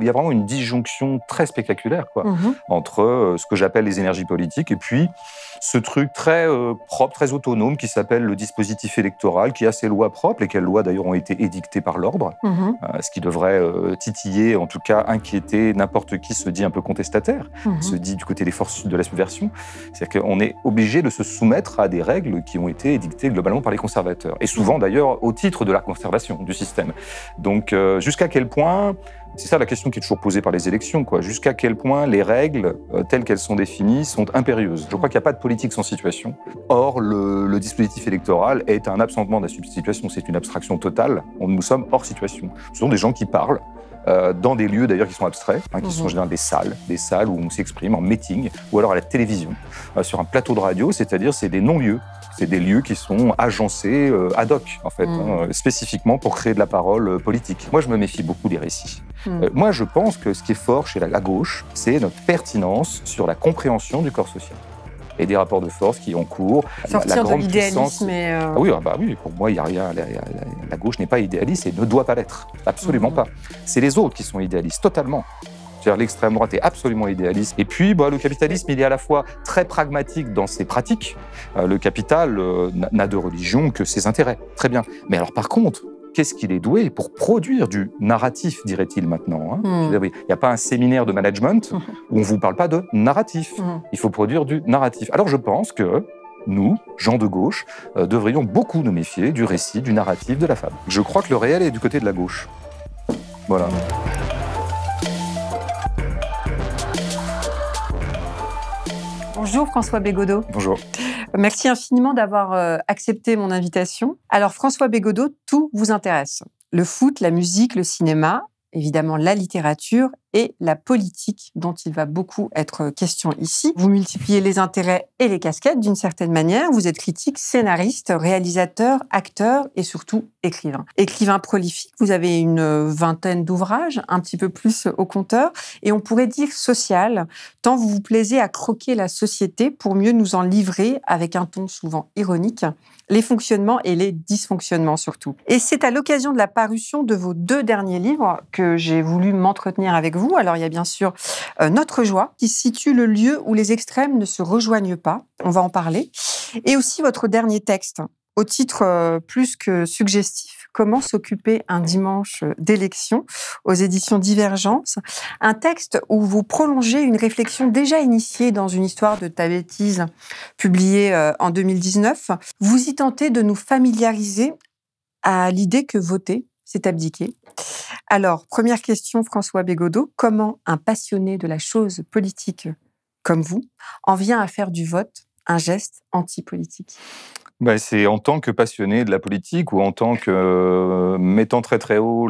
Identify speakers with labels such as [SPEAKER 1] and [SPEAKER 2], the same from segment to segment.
[SPEAKER 1] Il y a vraiment une disjonction très spectaculaire quoi, mhm. entre euh, ce que j'appelle les énergies politiques et puis ce truc très euh, propre, très autonome qui s'appelle le dispositif électoral, qui a ses lois propres, et quelles lois d'ailleurs ont été édictées par l'ordre, mhm. euh, ce qui devrait titiller, en tout cas inquiéter n'importe qui se dit un peu contestataire, mhm. se dit du côté des forces de la subversion. C'est-à-dire qu'on est obligé de se soumettre à des règles qui ont été édictées globalement par les conservateurs, et souvent d'ailleurs au titre de la conservation du système. Donc jusqu'à quel point c'est ça la question qui est toujours posée par les élections. Quoi. Jusqu'à quel point les règles euh, telles qu'elles sont définies sont impérieuses Je crois qu'il n'y a pas de politique sans situation. Or, le, dispositif électoral est un absentement de la substitution. C'est une abstraction totale. Nous sommes hors situation. Ce sont des gens qui parlent, euh, dans des lieux d'ailleurs qui sont abstraits, hein, qui mhm. sont généralement des salles, des salles où on s'exprime en meeting ou alors à la télévision. Euh, sur un plateau de radio, c'est-à-dire c'est des non-lieux. C'est des lieux qui sont agencés euh, ad hoc, en fait, mm. hein, euh, spécifiquement pour créer de la parole politique. Moi, je me méfie beaucoup des récits. Mm. moi, je pense que ce qui est fort chez la, gauche, c'est notre pertinence sur la compréhension du corps social et des rapports de force qui ont cours. Sortir la, grande de l'idéalisme.
[SPEAKER 2] Ah oui,
[SPEAKER 1] ah bah oui, pour moi, il n'y a rien. La, gauche n'est pas idéaliste et ne doit pas l'être. Absolument mm. pas. C'est les autres qui sont idéalistes, totalement cest à l'extrême droite est absolument idéaliste. Et puis, bah, le capitalisme, il est à la fois très pragmatique dans ses pratiques. Euh, le capital euh, n'a de religion que ses intérêts. Très bien. Mais alors, par contre, qu'est-ce qu'il est doué pour produire du narratif, dirait-il maintenant. Hein hmm. Il n'y a pas un séminaire de management hmm. où on ne vous parle pas de narratif. Hmm. Il faut produire du narratif. Alors je pense que nous, gens de gauche, euh, devrions beaucoup nous méfier du récit, du narratif de la femme. Je crois que le réel est du côté de la gauche. Voilà.
[SPEAKER 3] Bonjour François Bégodeau. Bonjour. Merci infiniment d'avoir euh, accepté mon invitation. Alors François Bégodeau, tout vous intéresse. Le foot, la musique, le cinéma, évidemment la littérature et la politique dont il va beaucoup être question ici. Vous multipliez les intérêts et les casquettes d'une certaine manière. Vous êtes critique, scénariste, réalisateur, acteur et surtout écrivain. Écrivain prolifique, vous avez une vingtaine d'ouvrages, un petit peu plus au compteur, et on pourrait dire social, tant vous vous plaisez à croquer la société pour mieux nous en livrer avec un ton souvent ironique, les fonctionnements et les dysfonctionnements surtout. Et c'est à l'occasion de la parution de vos deux derniers livres que j'ai voulu m'entretenir avec vous alors il y a bien sûr euh, Notre joie, qui situe le lieu où les extrêmes ne se rejoignent pas. On va en parler. Et aussi votre dernier texte, au titre euh, plus que suggestif, Comment s'occuper un dimanche euh, d'élection aux éditions Divergence, un texte où vous prolongez une réflexion déjà initiée dans une histoire de ta publiée en 2019. Vous y tentez de nous familiariser à l'idée que voter, c'est abdiqué. Alors, première question, François Bégodeau, comment un passionné de la chose politique comme vous en vient à faire du vote un geste anti-politique
[SPEAKER 1] bah, C'est en tant que passionné de la politique ou en tant que euh, mettant très très haut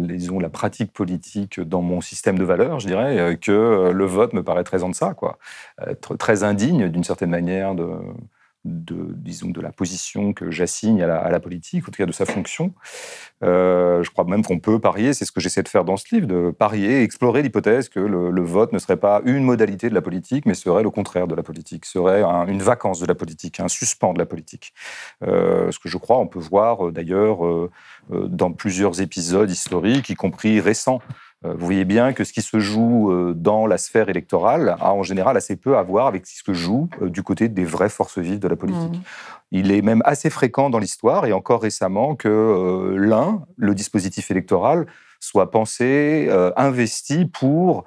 [SPEAKER 1] disons, la pratique politique dans mon système de valeurs, je dirais, euh, que euh, le vote me paraît très en deçà, quoi. très indigne d'une certaine manière de, de, disons, de la position que j'assigne à, la, politique, en tout de sa fonction. Euh, je crois même qu'on peut parier, c'est ce que j'essaie de faire dans ce livre, de parier, explorer l'hypothèse que le, vote ne serait pas une modalité de la politique, mais serait le contraire de la politique, serait une vacance de la politique, un suspens de la politique. Euh, ce que je crois, on peut voir euh, d'ailleurs dans plusieurs épisodes historiques, y compris récents, euh, vous voyez bien que ce qui se joue euh, dans la sphère électorale a en général assez peu à voir avec ce qui se joue euh, du côté des vraies forces vives de la politique. Mmh. Il est même assez fréquent dans l'histoire, et encore récemment, que l'un, le dispositif électoral, soit pensé, investi pour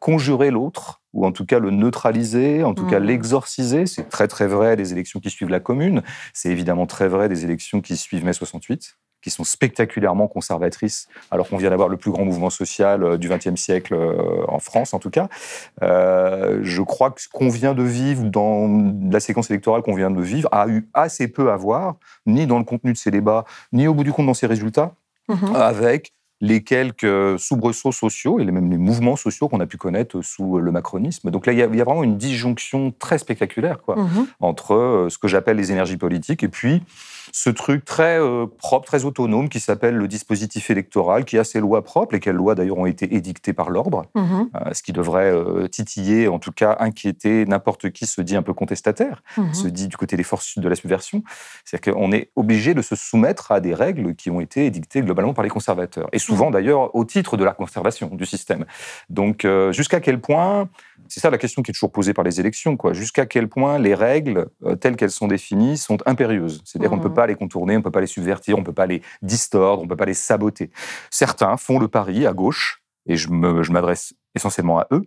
[SPEAKER 1] conjurer l'autre, ou en tout cas le neutraliser, en tout cas mmh. l'exorciser. C'est très très vrai des élections qui suivent la commune, c'est évidemment très vrai des élections qui suivent mai 68 qui sont spectaculairement conservatrices, alors qu'on vient d'avoir le plus grand mouvement social euh, du XXe siècle euh, en France, en tout cas. Euh, je crois que ce qu'on vient de vivre dans la séquence électorale qu'on vient de vivre a eu assez peu à voir, ni dans le contenu de ces débats, ni au bout du compte dans ces résultats, mhm. avec les quelques soubresauts sociaux et même les mouvements sociaux qu'on a pu connaître sous le macronisme. Donc là, il y a, vraiment une disjonction très spectaculaire quoi, mhm. entre ce que j'appelle les énergies politiques et puis ce truc très euh, propre, très autonome qui s'appelle le dispositif électoral, qui a ses lois propres, et quelles lois d'ailleurs ont été édictées par l'ordre, mhm. euh, ce qui devrait euh, titiller, en tout cas inquiéter n'importe qui se dit un peu contestataire, mhm. se dit du côté des forces de la subversion. C'est-à-dire qu'on est obligé de se soumettre à des règles qui ont été édictées globalement par les conservateurs, et souvent mhm. d'ailleurs au titre de la conservation du système. Donc jusqu'à quel point c'est ça la question qui est toujours posée par les élections. quoi. Jusqu'à quel point les règles, euh, telles qu'elles sont définies, sont impérieuses C'est-à-dire qu'on ne peut mmh. pas les contourner, on ne peut pas les subvertir, on ne peut pas les distordre, on ne peut pas les saboter. Certains font le pari à gauche, et je m'adresse essentiellement à eux,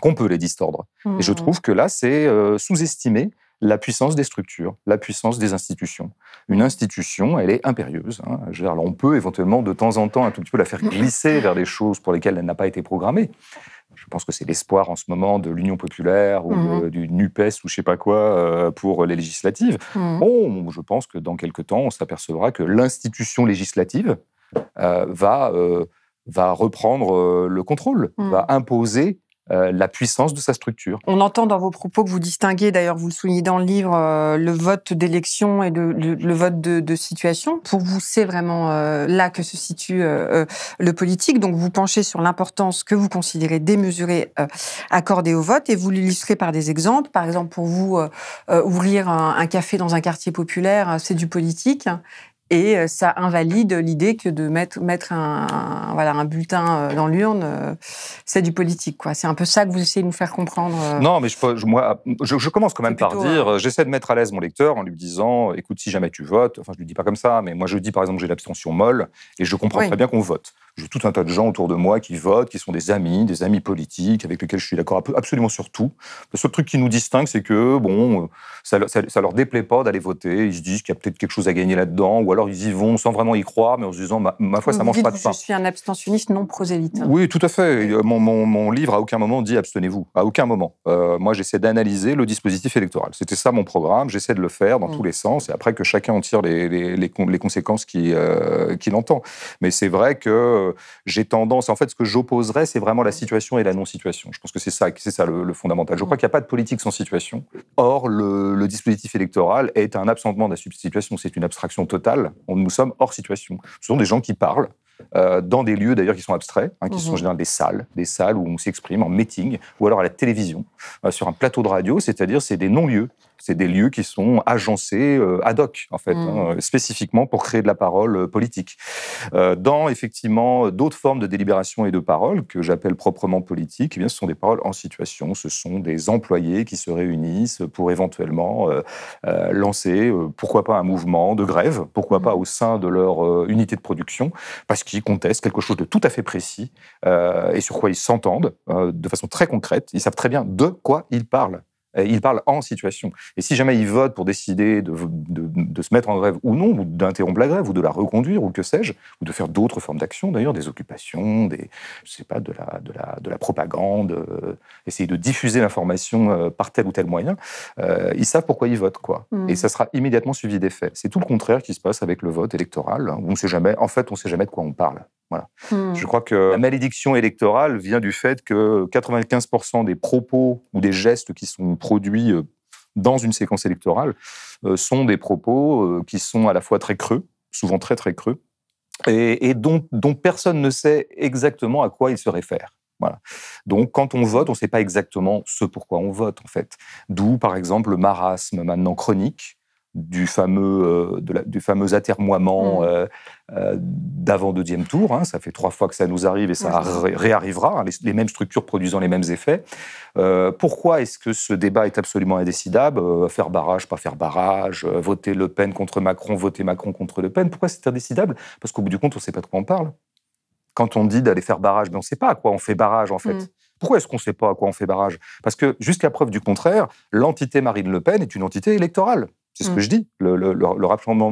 [SPEAKER 1] qu'on peut les distordre. Et je mmh. trouve que là, c'est euh, sous estimer la puissance des structures, la puissance des institutions. Une institution, elle est impérieuse. Hein. on peut éventuellement de temps en temps un tout petit peu la faire glisser vers des choses pour lesquelles elle n'a pas été programmée je pense que c'est l'espoir en ce moment de l'Union populaire ou mhm. du NUPES ou je sais pas quoi euh, pour les législatives. Mhm. Bon, je pense que dans quelques temps, on s'apercevra que l'institution législative euh, va, euh, va reprendre le contrôle, mhm. va imposer euh, la puissance de sa structure.
[SPEAKER 3] On entend dans vos propos que vous distinguez, d'ailleurs vous le soulignez dans le livre, euh, le vote d'élection et le, vote de, de, situation. Pour vous, c'est vraiment euh, là que se situe le politique. Donc vous penchez sur l'importance que vous considérez démesurée accordée au vote et vous l'illustrez par des exemples. Par exemple, pour vous, ouvrir un, un, café dans un quartier populaire, c'est du politique. Et euh, ça invalide l'idée que de mettre, mettre un, voilà, un bulletin euh, dans l'urne, euh, c'est du politique. Quoi. C'est un peu ça que vous essayez de nous faire comprendre.
[SPEAKER 1] Non, mais je, moi, je, commence quand même par dire, j'essaie de mettre à l'aise mon lecteur en lui disant, écoute, si jamais tu votes, enfin je ne lui dis pas comme ça, mais moi je dis par exemple que j'ai l'abstention molle et je comprends très bien qu'on vote. J'ai tout un tas de gens autour de moi qui votent, qui sont des amis, des amis politiques, avec lesquels je suis d'accord absolument sur tout. Le seul truc qui nous distingue, c'est que bon, ça, ne leur déplaît pas d'aller voter. Ils se disent qu'il y a peut-être quelque chose à gagner là-dedans, ou alors ils y vont sans vraiment y croire, mais en se disant ma, foi, ça mange pas de pain. Je suis
[SPEAKER 3] un abstentionniste non prosélyte. Oui,
[SPEAKER 1] tout à fait. Euh, mon, mon, mon livre, à aucun moment, dit abstenez-vous. À aucun moment. Euh, moi, j'essaie d'analyser le dispositif électoral. C'était ça mon programme. J'essaie de le faire dans mm. tous les sens, et après que chacun en tire les, les, les, les conséquences euh, qu'il entend. Mais c'est vrai que j'ai tendance. En fait, ce que j'opposerais, c'est vraiment la mm. situation et la non-situation. Je pense que c'est ça, c'est ça le, fondamental. Je crois mm. qu'il n'y a pas de politique sans situation. Or, le, le dispositif électoral est un absentement de la substitution. C'est une abstraction totale. On, nous sommes hors situation. Ce sont des gens qui parlent. Euh, dans des lieux d'ailleurs qui sont abstraits, hein, qui mhm. sont généralement des salles, des salles où on s'exprime en meeting, ou alors à la télévision, euh, sur un plateau de radio, c'est-à-dire c'est des non-lieux. C'est des lieux qui sont agencés euh, ad hoc, en fait, mm. hein, spécifiquement pour créer de la parole euh, politique. Euh, dans, effectivement, d'autres formes de délibération et de parole que j'appelle proprement politique, eh bien, ce sont des paroles en situation, ce sont des employés qui se réunissent pour éventuellement lancer, pourquoi pas un mouvement de grève, pourquoi mm. pas au sein de leur unité de production, parce qu'ils contestent quelque chose de tout à fait précis et sur quoi ils s'entendent de façon très concrète. Ils savent très bien de quoi ils parlent. Euh, il parle en situation. Et si jamais il vote pour décider de, se mettre en grève ou non, ou d'interrompre la grève, ou de la reconduire, ou que sais-je, ou de faire d'autres formes d'action, d'ailleurs, des occupations, des, je sais pas, de la, de la propagande, euh, essayer de diffuser l'information euh, par tel ou tel moyen, ils savent pourquoi ils votent, quoi. Hmm. Et ça sera immédiatement suivi des faits. C'est tout le contraire qui se passe avec le vote électoral, hein. on sait jamais, en fait, on sait jamais de quoi on parle. Voilà. Hmm. Je crois que la malédiction électorale vient du fait que 95% des propos ou des gestes qui sont produits euh, dans une séquence électorale euh, sont des propos euh, qui sont à la fois très creux, souvent très très creux, et, dont, personne ne sait exactement à quoi ils se réfèrent. Voilà. Donc, quand on vote, on ne sait pas exactement ce pourquoi on vote, en fait. D'où, par exemple, le marasme maintenant chronique du fameux, euh, de du fameux atermoiement mm. euh, euh, d'avant deuxième tour. Hein. ça fait trois fois que ça nous arrive et ça réarrivera, hein, les, mêmes structures produisant les mêmes effets. pourquoi est-ce que ce débat est absolument indécidable Faire barrage, pas faire barrage, voter Le Pen contre Macron, voter Macron contre Le Pen, pourquoi c'est indécidable Parce qu'au bout du compte, on ne sait pas de quoi on parle. Quand on dit d'aller faire barrage, mais on ne sait pas à quoi on fait barrage en fait. Mm. Pourquoi est-ce qu'on ne sait pas à quoi on fait barrage Parce que, jusqu'à preuve du contraire, l'entité Marine Le Pen est une entité électorale. C'est ce mm. que je dis. Le, le,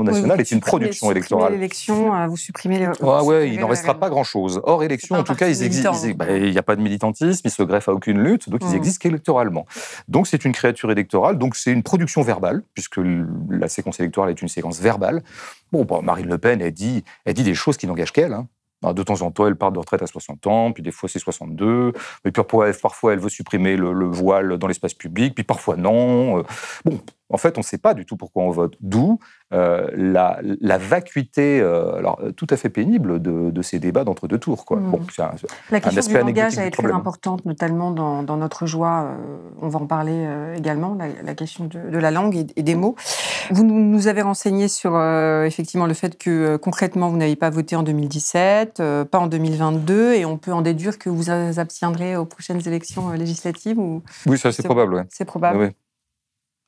[SPEAKER 1] national est une production électorale.
[SPEAKER 3] L'élection, euh, vous supprimez Ah ouais, il n'en
[SPEAKER 1] restera pas grand-chose. Hors élection, en tout cas, ils existent. Bah, il n'y a pas de militantisme, ils se greffent à aucune lutte, donc ils mm. existent qu'électoralement. Donc c'est une créature électorale, donc c'est une production verbale, puisque la séquence électorale est une séquence verbale. Bon, bah, Marine Le Pen, elle dit, elle dit des choses qui n'engagent qu'elle. Hein. Bah, de temps en temps, elle parle de retraite à 60 ans, puis des fois c'est 62. Mais puis parfois, elle veut supprimer le, le voile dans l'espace public, puis parfois non. Euh, bon, en fait, on ne sait pas du tout pourquoi on vote. D'où euh, la, vacuité, euh, alors euh, tout à fait pénible, de, ces débats d'entre deux tours. Hmm. la question du langage a très
[SPEAKER 3] importante, notamment dans, notre joie. on va en parler également, la, question de, la langue et, des mots. Vous nous, avez renseigné sur effectivement le fait que concrètement, vous n'avez pas voté en 2017, pas en 2022, et on peut en déduire que vous abstiendrez aux prochaines élections législatives. Ou... Oui, ça c'est probable. C'est probable.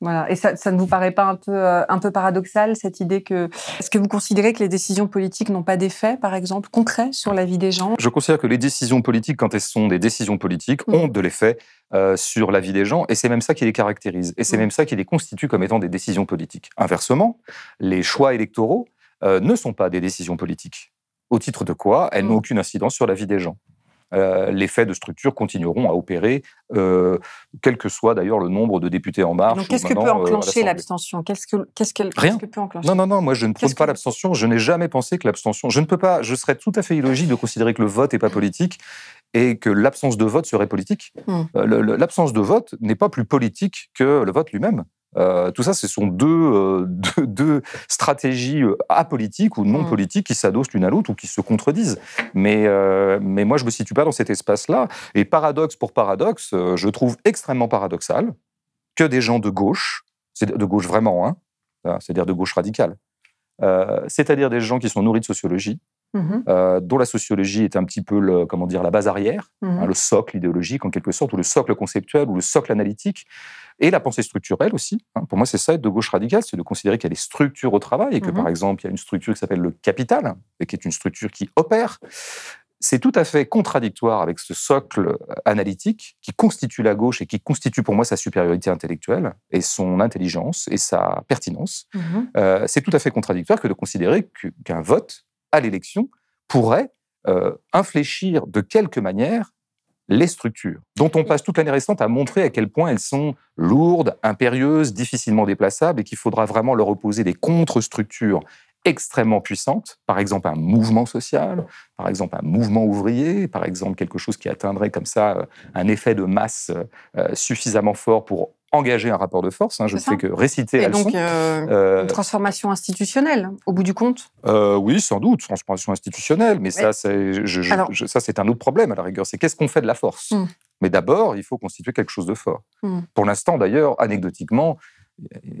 [SPEAKER 3] Voilà. Et ça, ne vous paraît pas euh, un peu, paradoxal, cette idée que. Est-ce que vous considérez que les décisions politiques n'ont pas d'effet, par exemple, concret sur la vie des gens Je
[SPEAKER 1] considère que les décisions politiques, quand elles sont des décisions politiques, mm. ont de l'effet euh, sur la vie des gens, et c'est même ça qui les caractérise, et c'est mm. même ça qui les constitue comme étant des décisions politiques. Inversement, les choix électoraux euh, ne sont pas des décisions politiques. Au titre de quoi, elles mm. n'ont aucune incidence sur la vie des gens. Euh, les faits de structure continueront à opérer, euh, quel que soit d'ailleurs le nombre de députés en marche. qu'est-ce que euh, peut enclencher
[SPEAKER 3] l'abstention Qu'est-ce que, Rien. Non,
[SPEAKER 1] non, non, moi je ne prône pas l'abstention, je n'ai jamais pensé que l'abstention. Je ne peux pas, je serais tout à fait illogique de considérer que le vote n'est pas hmm. politique et que l'absence de vote serait politique. Hmm. L'absence de vote n'est pas plus politique que le vote lui-même. Euh, tout ça, ce sont deux, euh, stratégies euh, apolitiques ou non mm. politiques qui s'adossent l'une à l'autre ou qui se contredisent. Mais, moi, je ne me situe pas dans cet espace-là. Et paradoxe pour paradoxe, je trouve extrêmement paradoxal que des gens de gauche, c'est de gauche vraiment, hein, c'est-à-dire de gauche radicale, c'est-à-dire des gens qui sont nourris de sociologie,
[SPEAKER 2] mm-hmm.
[SPEAKER 1] dont la sociologie est un petit peu comment dire, la base arrière, mm-hmm. hein, le socle idéologique en quelque sorte, ou le socle conceptuel, ou le socle analytique, et la pensée structurelle aussi. Hein. pour moi, c'est ça être de gauche radicale, c'est de considérer qu'il y a des structures au travail et que, mhm. par exemple, il y a une structure qui s'appelle le capital, et qui est une structure qui opère. C'est tout à fait contradictoire avec ce socle euh, analytique qui constitue la gauche et qui constitue pour moi sa supériorité intellectuelle et son intelligence et sa pertinence. Mhm. Euh, c'est tout à fait contradictoire que de considérer qu'un vote à l'élection pourrait euh, infléchir de quelque manière les structures, dont on passe toute l'année restante à montrer à quel point elles sont lourdes, impérieuses, difficilement déplaçables, et qu'il faudra vraiment leur opposer des contre-structures extrêmement puissantes, par exemple un mouvement social, par exemple un mouvement ouvrier, par exemple quelque chose qui atteindrait comme ça euh, un effet de masse euh, suffisamment fort pour engager un rapport de force. Hein, je sais que réciter euh, euh, une
[SPEAKER 3] transformation institutionnelle, au bout du compte
[SPEAKER 1] euh, Oui, sans doute, transformation institutionnelle. Mais, ça, c'est, un autre problème à la rigueur. C'est qu'est-ce qu'on fait de la force hmm. Mais d'abord, il faut constituer quelque chose de fort. Hmm. Pour l'instant, d'ailleurs, anecdotiquement,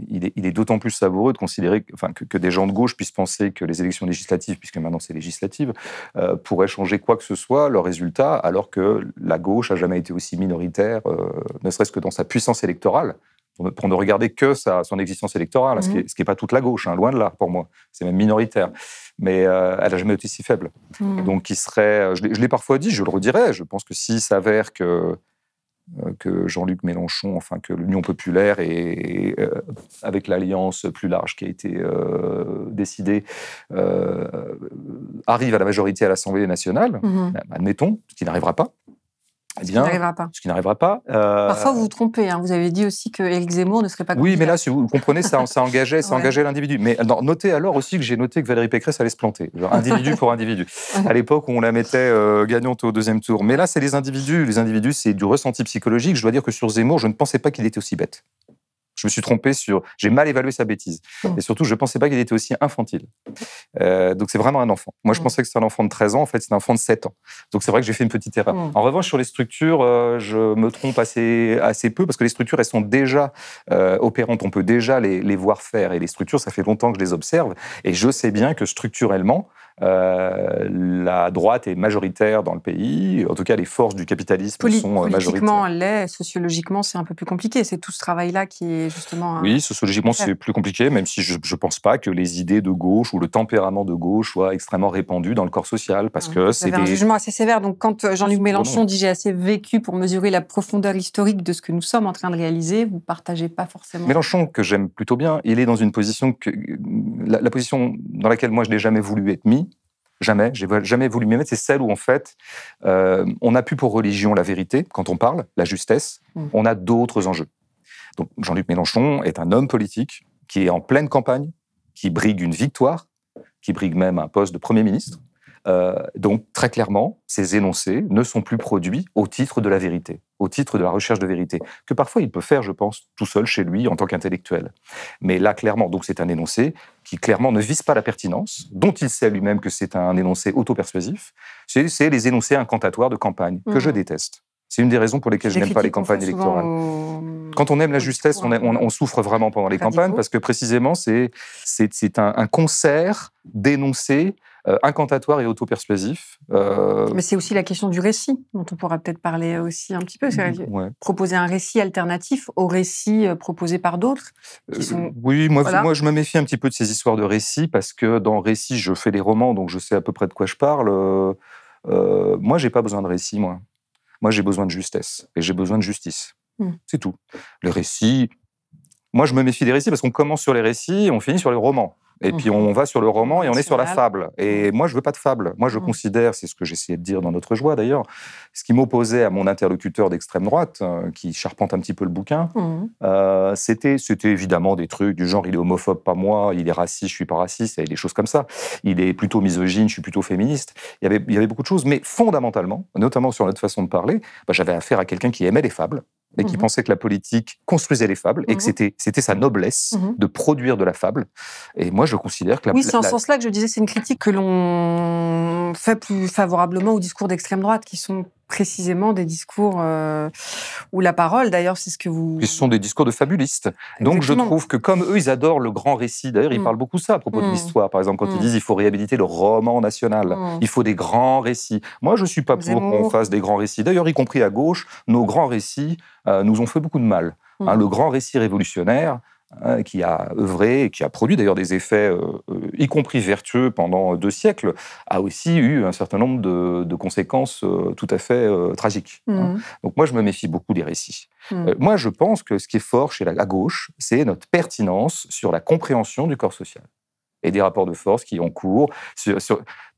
[SPEAKER 1] il est, d'autant plus savoureux de considérer que, enfin, que, des gens de gauche puissent penser que les élections législatives, puisque maintenant c'est législative, euh, pourraient changer quoi que ce soit, leur résultat, alors que la gauche a jamais été aussi minoritaire, euh, ne serait-ce que dans sa puissance électorale, pour ne regarder que son existence électorale, hein, ce qui n'est mmh. pas toute la gauche, hein, loin de là pour moi, c'est même minoritaire, mais euh, elle n'a jamais été si faible. Mmh. Donc qui serait, je l'ai parfois dit, je le redirai, je pense que s'il s'avère que euh, que Jean-Luc Mélenchon, enfin que l'Union populaire et, euh, avec l'alliance plus large qui a été euh, décidée, arrive à la majorité à l'Assemblée nationale, mm-hmm. ben, admettons, ce qui n'arrivera pas. Eh ce qui n'arrivera pas. Ce qui n'arrivera pas. Euh, Parfois, vous
[SPEAKER 3] vous trompez. Hein. Vous avez dit aussi que Éric Zemmour ne serait pas. Oui,
[SPEAKER 1] mais là, si vous comprenez, ça, engageait, ça l'individu. Mais notez alors aussi que j'ai noté que Valérie Pécresse allait se planter, individu pour individu. À l'époque, où on la mettait euh, gagnante au deuxième tour. Mais là, c'est les individus. Les individus, c'est du ressenti psychologique. Je dois dire que sur Zemmour, je ne pensais pas qu'il était aussi bête. Je me suis trompé sur. J'ai mal évalué sa bêtise. Et surtout, je ne pensais pas qu'il était aussi infantile. Euh, donc, c'est vraiment un enfant. Moi, je pensais que c'était un enfant de 13 ans. En fait, c'est un enfant de 7 ans. Donc, c'est vrai que j'ai fait une petite erreur. En revanche, sur les structures, euh, je me trompe assez, assez peu parce que les structures, elles sont déjà euh, opérantes. On peut déjà les voir faire. Et les structures, ça fait longtemps que je les observe. Et je sais bien que structurellement, euh, la droite est majoritaire dans le pays. En tout cas, les forces du capitalisme sont euh, majoritaires.
[SPEAKER 3] Politiquement, Sociologiquement, c'est un peu plus compliqué. C'est tout ce travail-là qui est justement. Oui, sociologiquement, c'est plus
[SPEAKER 1] compliqué, même si je ne pense pas que les idées de gauche ou le tempérament de gauche soient extrêmement répandus dans le corps social, parce que c'est des... un jugement
[SPEAKER 3] assez sévère. Donc, quand euh, Jean-Luc Mélenchon dit j'ai assez vécu pour mesurer la profondeur historique de ce que nous sommes en train de réaliser, vous partagez pas forcément. Mélenchon,
[SPEAKER 1] que j'aime plutôt bien, il est dans une position que la position dans laquelle moi je n'ai jamais voulu être mis Jamais, j'ai jamais voulu m'y mettre. C'est celle où, en fait, euh, on n'a plus pour religion la vérité quand on parle, la justesse, mm. on a d'autres enjeux. Donc, Jean-Luc Mélenchon est un homme politique qui est en pleine campagne, qui brigue une victoire, qui brigue même un poste de Premier ministre. Euh, donc, très clairement, ces énoncés ne sont plus produits au titre de la vérité, au titre de la recherche de vérité, que parfois il peut faire, je pense, tout seul chez lui en tant qu'intellectuel. Mais là, clairement, donc c'est un énoncé qui clairement ne vise pas la pertinence, dont il sait lui-même que c'est un énoncé auto-persuasif. C'est les énoncés incantatoires de campagne, que je mhm. déteste. C'est une des raisons pour lesquelles je n'aime pas les campagnes électorales. Quand on aime la justesse, on, souffre vraiment pendant les campagnes parce que précisément, c'est un, concert dénoncé, euh, incantatoire et auto-persuasif. Euh, Mais
[SPEAKER 3] c'est aussi la question du récit, dont on pourra peut-être parler aussi un petit peu. Ouais. Proposer un récit alternatif au récit euh, proposé par d'autres. oui, moi,
[SPEAKER 1] moi je me méfie un petit peu de ces histoires de récits, parce que dans récit, je fais des romans, donc je sais à peu près de quoi je parle. moi, j'ai pas besoin de récit, moi. Moi, j'ai besoin de justesse et j'ai besoin de justice. Hmm. C'est tout. Le récit, Moi, je me méfie des récits parce qu'on commence sur les récits et on finit sur les romans. Et puis on va sur le roman et on est sur la fable. Et moi, je veux pas de fable. Moi, je considère, c'est ce que j'essayais de dire dans Notre Joie d'ailleurs, ce qui m'opposait à mon interlocuteur d'extrême droite, euh, qui charpente un petit peu le bouquin, mmh. euh, c'était, c'était évidemment des trucs du genre il est homophobe, pas moi, il est raciste, je suis pas raciste, et des choses comme ça. Il est plutôt misogyne, je suis plutôt féministe. Il y avait, il y avait beaucoup de choses, mais fondamentalement, notamment sur notre façon de parler, bah, j'avais affaire à quelqu'un qui aimait les fables et qui mhm. pensait que la politique construisait les fables et que mhm. c'était c'était sa noblesse mhm. de produire de la fable. Et moi, je considère que la oui, c'est en ce sens-là
[SPEAKER 3] que je disais, c'est une critique que l'on fait plus favorablement aux discours d'extrême droite qui sont précisément des discours euh, où la parole, d'ailleurs, c'est ce que vous...
[SPEAKER 1] ce sont des discours de fabulistes. Donc je trouve que comme eux, ils adorent le grand récit. D'ailleurs, ils mm. parlent beaucoup ça à propos de mm. l'histoire. Par exemple, quand ils mm. disent il faut réhabiliter le roman national, il faut des grands récits. Moi, je ne suis pas pour qu'on fasse des grands récits. D'ailleurs, y compris à gauche, nos grands récits euh, nous ont fait beaucoup de mal. Hein, le grand récit révolutionnaire, Hein, qui a œuvré et qui a produit d'ailleurs des effets, euh, euh, y compris vertueux, pendant deux siècles, a aussi eu un certain nombre de, conséquences euh, tout à fait tragiques. Hein. Mmh. Donc moi, je me méfie beaucoup des récits. Mmh. moi, je pense que ce qui est fort chez la, gauche, c'est notre pertinence sur la compréhension du corps social et des rapports de force qui ont cours.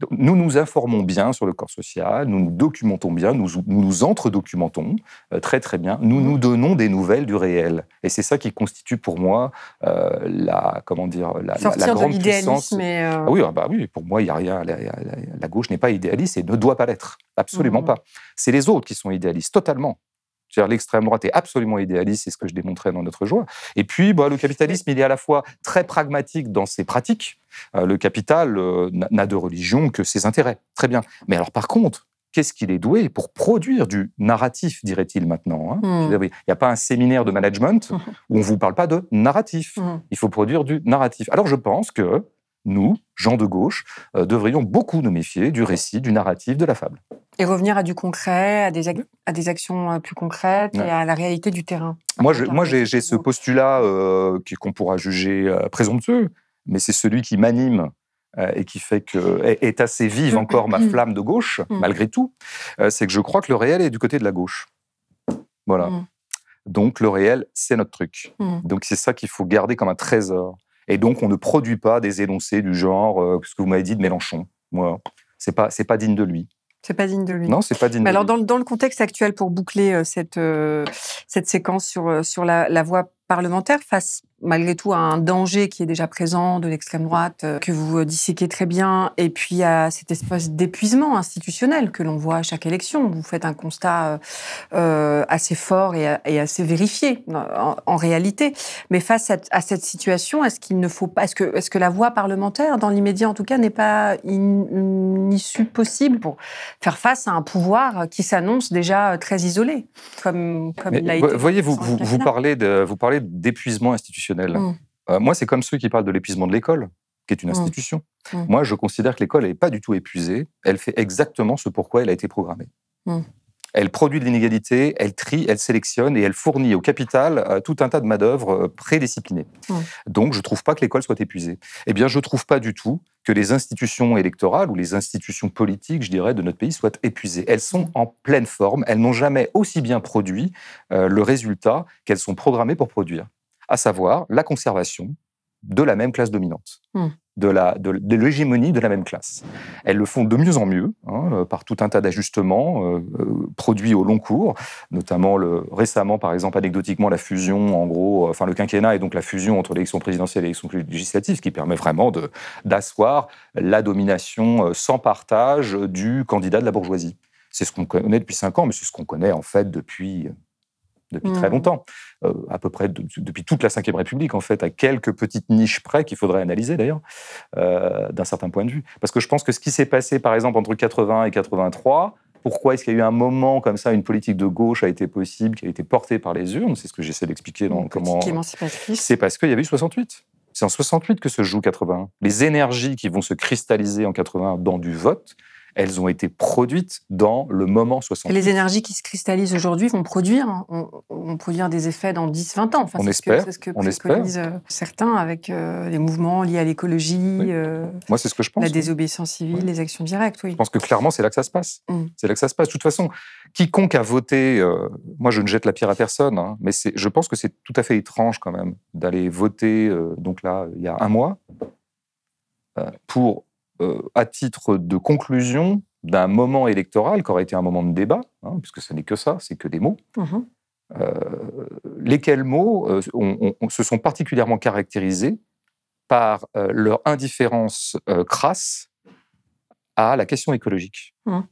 [SPEAKER 1] nous nous informons bien sur le corps social, nous nous documentons bien, nous nous, entre-documentons euh, très très bien, nous nous donnons des nouvelles du réel. Et c'est ça qui constitue pour moi euh, la, comment dire, la, Sortir grande de puissance.
[SPEAKER 2] Euh, ah oui,
[SPEAKER 1] ah bah oui, pour moi, il n'y a rien. La, gauche n'est pas idéaliste et ne doit pas l'être. Absolument mmh. pas. C'est les autres qui sont idéalistes, totalement. L'extrême droite est absolument idéaliste, c'est ce que je démontrais dans notre joie. Et puis, bah, le capitalisme, il est à la fois très pragmatique dans ses pratiques. Euh, le capital euh, n'a de religion que ses intérêts. Très bien. Mais alors, par contre, qu'est-ce qu'il est doué pour produire du narratif, dirait-il maintenant. Hein hmm. Il n'y a pas un séminaire de management où on ne vous parle pas de
[SPEAKER 3] narratif. Hmm.
[SPEAKER 1] Il faut produire du narratif. Alors je pense que nous, gens de gauche, euh, devrions beaucoup nous méfier du récit, du narratif, de la fable.
[SPEAKER 3] Et revenir à du concret, à des, actions euh, plus concrètes et à la réalité du terrain.
[SPEAKER 1] Moi, j'ai ce postulat euh, qu'on pourra juger présomptueux, mais c'est celui qui m'anime et qui fait que est, assez vive mm. encore ma mm. flamme de gauche, mm. malgré tout, c'est que je crois que le réel est du côté de la gauche. Voilà. Donc le réel, c'est notre truc. Donc c'est ça qu'il faut garder comme un trésor. Et donc, on ne produit pas des énoncés du genre euh, ce que vous m'avez dit de Mélenchon. Moi, c'est pas, c'est pas digne de lui.
[SPEAKER 3] C'est pas digne de lui. Non, c'est pas digne. de alors, lui. Dans, dans, le contexte actuel, pour boucler euh, cette, euh, cette séquence sur, sur la voie parlementaire, face malgré tout à un danger qui est déjà présent de l'extrême droite, euh, que vous euh, disséquez très bien, et puis à cette espèce d'épuisement institutionnel que l'on voit à chaque élection. Vous faites un constat euh, assez fort et, assez vérifié en, réalité. Mais face à, cette situation, est-ce qu'il ne faut pas, est-ce que, la voie parlementaire, dans l'immédiat en tout cas, n'est pas une issue possible pour faire face à un pouvoir qui s'annonce déjà très isolé, comme, été. Voyez, vous
[SPEAKER 1] parlez d'épuisement institutionnel Mm. Euh, moi, c'est comme ceux qui parlent de l'épuisement de l'école, qui est une mm. institution. Mm. Moi, je considère que l'école n'est pas du tout épuisée. Elle fait exactement ce pourquoi elle a été programmée. Elle produit de l'inégalité, elle trie, elle sélectionne et elle fournit au capital euh, tout un tas de main-d'œuvre euh, Donc, je ne trouve pas que l'école soit épuisée. Eh bien, je ne trouve pas du tout que les institutions électorales ou les institutions politiques, je dirais, de notre pays soient épuisées. Elles sont en pleine forme, elles n'ont jamais aussi bien produit le résultat qu'elles sont programmées pour produire à savoir la conservation de la même classe dominante. Hmm. la, de l'hégémonie de, la même classe. Elles le font de mieux en mieux, hein, euh, par tout un tas d'ajustements euh, euh, produits au long cours, notamment le, récemment, par exemple, anecdotiquement, la fusion, en gros, enfin le quinquennat et donc la fusion entre l'élection présidentielle et l'élection législative, qui permet vraiment d'asseoir la domination sans partage du candidat de la bourgeoisie. C'est ce qu'on connaît depuis cinq ans, mais c'est ce qu'on connaît en fait depuis depuis mmh. très longtemps, euh, à peu près depuis toute la Ve République, en fait, à quelques petites niches près, qu'il faudrait analyser d'ailleurs, euh, d'un certain point de vue. Parce que je pense que ce qui s'est passé, par exemple, entre 80 et 83, pourquoi est-ce qu'il y a eu un moment comme ça, une politique de gauche a été possible, qui a été portée par les urnes C'est ce que j'essaie d'expliquer dans comment. C'est parce qu'il y avait eu 68. C'est en 68 que se joue 81. Les énergies qui vont se cristalliser en 81 dans du vote, elles ont été produites dans le moment 60. Les énergies
[SPEAKER 3] qui se cristallisent aujourd'hui vont produire, hein, on, produire des effets dans 10-20 ans. Enfin, on espère. C'est ce que, ce euh, certains avec euh, les mouvements liés à l'écologie. Euh, moi, c'est ce que je pense. La désobéissance civile, les actions directes, oui. Je
[SPEAKER 1] pense que clairement, c'est là que ça se passe. Mm. C'est là que ça se passe. De toute façon, quiconque a voté, moi je ne jette la pierre à personne, hein, mais je pense que c'est tout à fait étrange quand même d'aller voter, donc là, il y a un mois, pour euh, à titre de conclusion d'un moment électoral qui aurait été un moment de débat, hein, puisque ce n'est que ça, c'est que des mots, mhm. euh, lesquels mots euh, se sont particulièrement caractérisés par leur indifférence crasse à la question écologique. Mhm.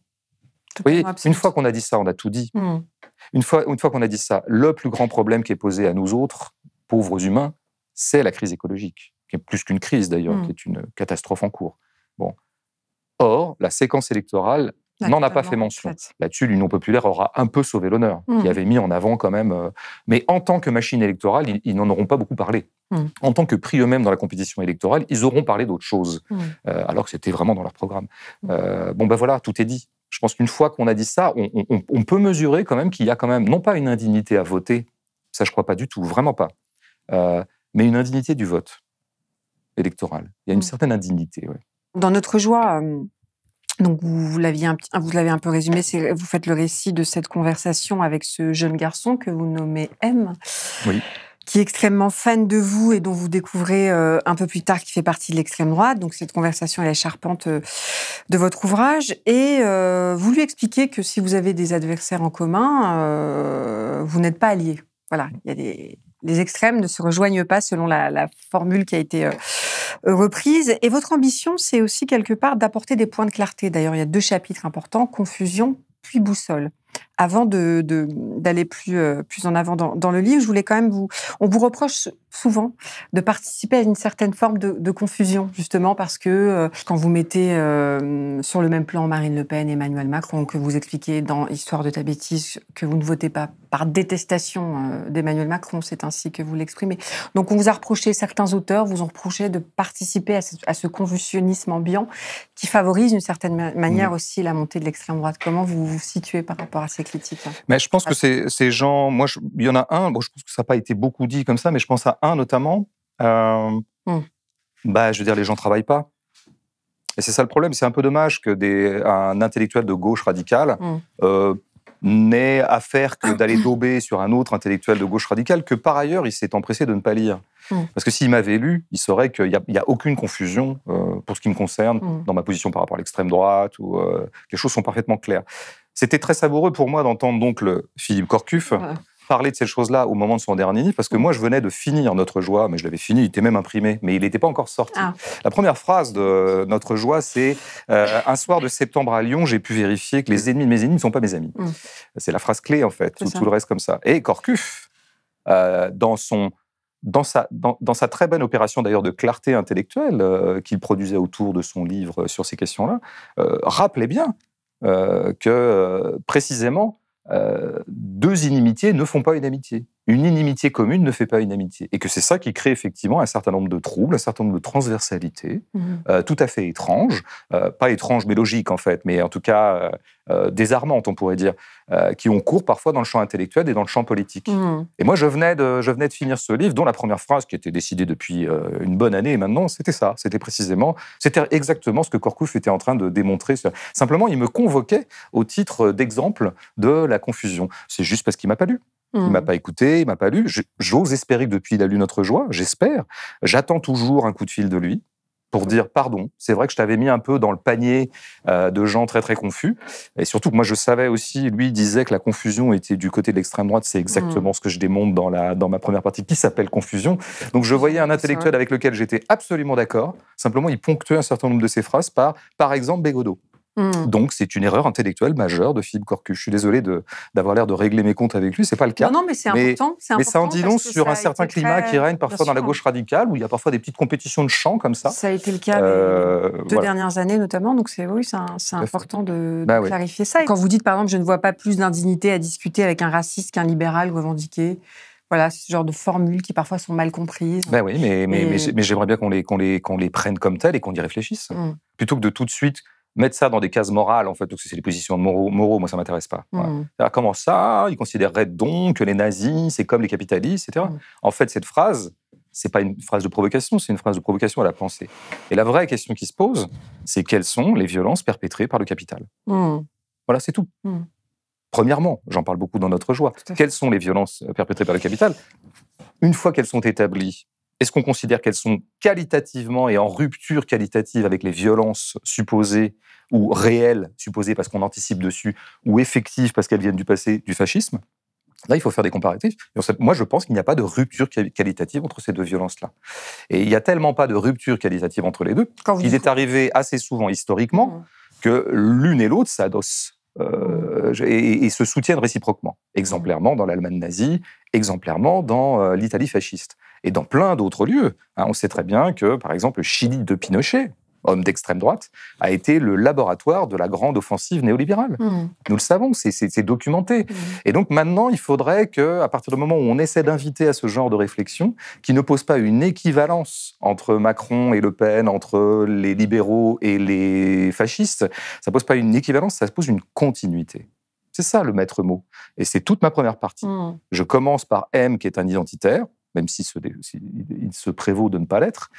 [SPEAKER 1] Vous voyez, une fois qu'on a dit ça, on a tout dit. Mhm. Une fois, une fois qu'on a dit ça, le plus grand problème qui est posé à nous autres, pauvres humains, c'est la crise écologique, qui est plus qu'une crise d'ailleurs, qui est une catastrophe en cours. Bon. Or, la séquence électorale n'en a pas fait mention. Là-dessus, l'Union populaire aura un peu sauvé l'honneur, Il qui hmm. avait mis en avant quand même. Euh, mais en tant que machine électorale, ils, n'en auront pas beaucoup parlé. Hmm. En tant que prix eux-mêmes dans la compétition électorale, ils auront parlé d'autres choses, hmm. euh, alors que c'était vraiment dans leur programme. Euh, bon, ben voilà, tout est dit. Je pense qu'une fois qu'on a dit ça, on, on peut mesurer quand même qu'il y a quand même, non pas une indignité à voter, ça je crois pas du tout, vraiment pas, mais une indignité du vote électoral. Il y a une certaine indignité, oui.
[SPEAKER 3] Dans notre joie, euh, donc vous, vous l'avez un peu résumé, c'est vous faites le récit de cette conversation avec ce jeune garçon que vous nommez M. Qui est extrêmement fan de vous et dont vous découvrez euh, un peu plus tard qu'il fait partie de l'extrême droite. Donc cette conversation est la charpente euh, de votre ouvrage et vous lui expliquez que si vous avez des adversaires en commun, vous n'êtes pas alliés. Voilà, il y a des les extrêmes ne se rejoignent pas selon la, formule qui a été euh, euh, reprise. Et votre ambition, c'est aussi quelque part d'apporter des points de clarté. D'ailleurs, il y a deux chapitres importants, confusion puis boussole avant d'aller de, plus, euh, plus en avant dans, le livre, je voulais quand même vous. On vous reproche souvent de participer à une certaine forme de, confusion, justement, parce que euh, quand vous mettez euh, sur le même plan Marine Le Pen et Emmanuel Macron, que vous expliquez dans Histoire de ta bêtise que vous ne votez pas par détestation d'Emmanuel Macron, c'est ainsi que vous l'exprimez. Donc on vous a reproché, certains auteurs vous ont reproché de participer à ce, à confusionnisme ambiant qui favorise d'une certaine manière mmh. aussi la montée de l'extrême droite. Comment vous vous situez par rapport à ces
[SPEAKER 1] mais je pense que ah. ces, ces gens, moi, il y en a un, bon, je pense que ça n'a pas été beaucoup dit comme ça, mais je pense à un notamment. Euh, hmm. bah, je veux dire, les gens ne travaillent pas. Et c'est ça le problème. C'est un peu dommage que des, un intellectuel de gauche radicale hmm. euh, n'ait à faire que d'aller dober sur un autre intellectuel de gauche radicale que par ailleurs il s'est empressé de ne pas lire. Hmm. Parce que s'il m'avait lu, il saurait qu'il n'y a, aucune confusion euh, pour ce qui me concerne dans ma position par rapport à l'extrême droite. Ou, les choses sont parfaitement claires. C'était très savoureux pour moi d'entendre donc Philippe Corcuff parler de ces choses-là au moment de son dernier livre, parce que moi, je venais de finir Notre Joie, mais je l'avais fini, il était même imprimé, mais il n'était pas encore sorti. Ah. La première phrase de euh, Notre Joie, c'est euh, Un soir de septembre à Lyon, j'ai pu vérifier que les mm. ennemis de mes ennemis ne sont pas mes amis. Mm. C'est la phrase clé, en fait, tout, le reste comme ça. Et Corcuff, euh, dans sa, très bonne opération d'ailleurs de clarté intellectuelle qu'il produisait autour de son livre sur ces questions-là, rappelait bien euh, que euh, précisément euh, deux inimitiés ne font pas une amitié une inimitié commune ne fait pas une amitié. Et que c'est ça qui crée effectivement un certain nombre de troubles, un certain nombre de transversalités, mhm. euh, tout à fait étranges, euh, pas étranges mais logiques en fait, mais en tout cas euh, désarmantes, on pourrait dire, qui ont cours parfois dans le champ intellectuel et dans le champ politique. Mhm. Et moi, je venais, de, je venais de finir ce livre dont la première phrase, qui était décidée depuis une bonne année et maintenant, c'était ça. C'était précisément, c'était exactement ce que Korkouf était en train de démontrer. Simplement, il me convoquait au titre d'exemple de la confusion. C'est juste parce qu'il m'a pas lu. Il m'a mmh. pas écouté, il m'a pas lu. J'ose espérer que depuis, il a lu Notre Joie, j'espère. J'attends toujours un coup de fil de lui pour dire pardon. C'est vrai que je t'avais mis un peu dans le panier euh, de gens très très confus. Et surtout moi je savais aussi, lui disait que la confusion était du côté de l'extrême droite. C'est exactement mmh. ce que je démonte dans, la, dans ma première partie qui s'appelle Confusion. Donc je mmh, voyais un intellectuel avec lequel j'étais absolument d'accord. Simplement, il ponctuait un certain nombre de ses phrases par, par exemple, Bégodeau. Mm. Donc, c'est une erreur intellectuelle majeure de Philippe Corcu. Je suis désolé d'avoir l'air de régler mes comptes avec lui, c'est pas le cas. Non, non mais c'est important. Mais, ça en dit long sur un certain climat qui règne parfois dans la gauche radicale, où il y a parfois des petites compétitions de chants comme ça. Ça a été le cas les euh, deux
[SPEAKER 3] dernières années notamment, donc c'est oui, c'est important de, bah clarifier ça. quand vous dites, par exemple, je ne vois pas plus d'indignité à discuter avec un raciste qu'un libéral revendiqué, voilà, ce genre de formules qui parfois sont mal comprises. Ben oui, mais, mais, mais
[SPEAKER 1] j'aimerais bien qu'on les, les, les prenne comme telles et qu'on y réfléchisse. Mm. Plutôt que de tout de suite mettre ça dans des cases morales, en fait, parce que c'est les positions moraux, moi, ça ne m'intéresse pas. Mmh. Comment ça Ils considéreraient donc que les nazis, c'est comme les capitalistes, etc. Mmh. En fait, cette phrase, n'est pas une phrase de provocation, c'est une phrase de provocation à la pensée. Et la vraie question qui se pose, c'est quelles sont les violences perpétrées par le capital mmh. Voilà, c'est tout. Premièrement, j'en parle beaucoup dans notre joie, quelles sont les violences perpétrées par le capital Une fois qu'elles sont établies, est-ce qu'on considère qu'elles sont qualitativement et en rupture qualitative avec les violences supposées ou réelles supposées parce qu'on anticipe dessus ou effectives parce qu'elles viennent du passé du fascisme Là, il faut faire des comparatifs. Moi, je pense qu'il n'y a pas de rupture qualitative entre ces deux violences-là. Et il n'y a tellement pas de rupture qualitative entre les deux Il est arrivé assez souvent historiquement mmh. que l'une et l'autre s'adossent. Euh, et, se soutiennent réciproquement, exemplairement dans l'Allemagne nazie, exemplairement dans euh, l'Italie fasciste et dans plein d'autres lieux. Hein, on sait très bien que, par exemple, le Chili de Pinochet, homme d'extrême droite, a été le laboratoire de la grande offensive néolibérale. Mmh. Nous le savons, c'est documenté. Mmh. Et donc maintenant, il faudrait que, à partir du moment où on essaie d'inviter à ce genre de réflexion, qui ne pose pas une équivalence entre Macron et Le Pen, entre les libéraux et les fascistes, ça pose pas une équivalence, ça pose une continuité. C'est ça le maître mot. Et c'est toute ma première partie. Mmh. Je commence par M, qui est un identitaire même s'il se, il se prévaut de ne pas l'être,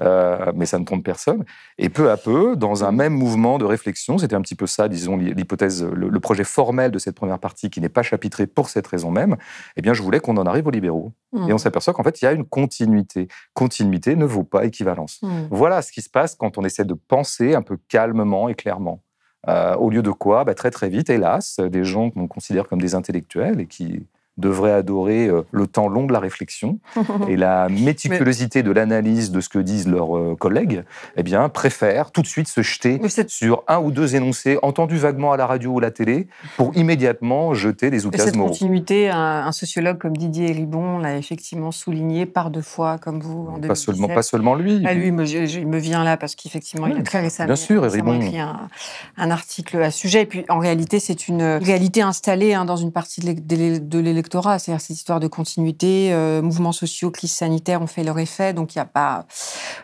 [SPEAKER 1] euh, mais ça ne trompe personne. Et peu à peu, dans un même mouvement de réflexion, c'était un petit peu ça, disons, l'hypothèse, le, projet formel de cette première partie qui n'est pas chapitré pour cette raison même, eh bien, je voulais qu'on en arrive aux libéraux. Mmh. Et on s'aperçoit qu'en fait, il y a une continuité. Continuité ne vaut pas équivalence. Mmh. Voilà ce qui se passe quand on essaie de penser un peu calmement et clairement. Euh, au lieu de quoi, bah, très très vite, hélas, des gens qu'on considère comme des intellectuels et qui devraient adorer euh, le temps long de la réflexion et la méticulosité de l'analyse de ce que disent leurs euh, collègues, eh bien, préfèrent tout de suite se jeter sur un ou deux énoncés entendus vaguement à la radio ou à la télé pour immédiatement jeter des outils moraux. Cette
[SPEAKER 3] continuité, un, sociologue comme Didier Ribon l'a effectivement souligné par deux fois, comme vous, en pas Seulement, pas seulement lui. Ah, lui, il me, vient là parce qu'effectivement, il a très récemment, bien sûr, écrit un, article à ce sujet. Et puis, en réalité, c'est une réalité installée hein, dans une partie de l'élection c'est-à-dire cette histoire de continuité, euh, mouvements sociaux, crise sanitaires ont fait leur effet, donc il n'y a pas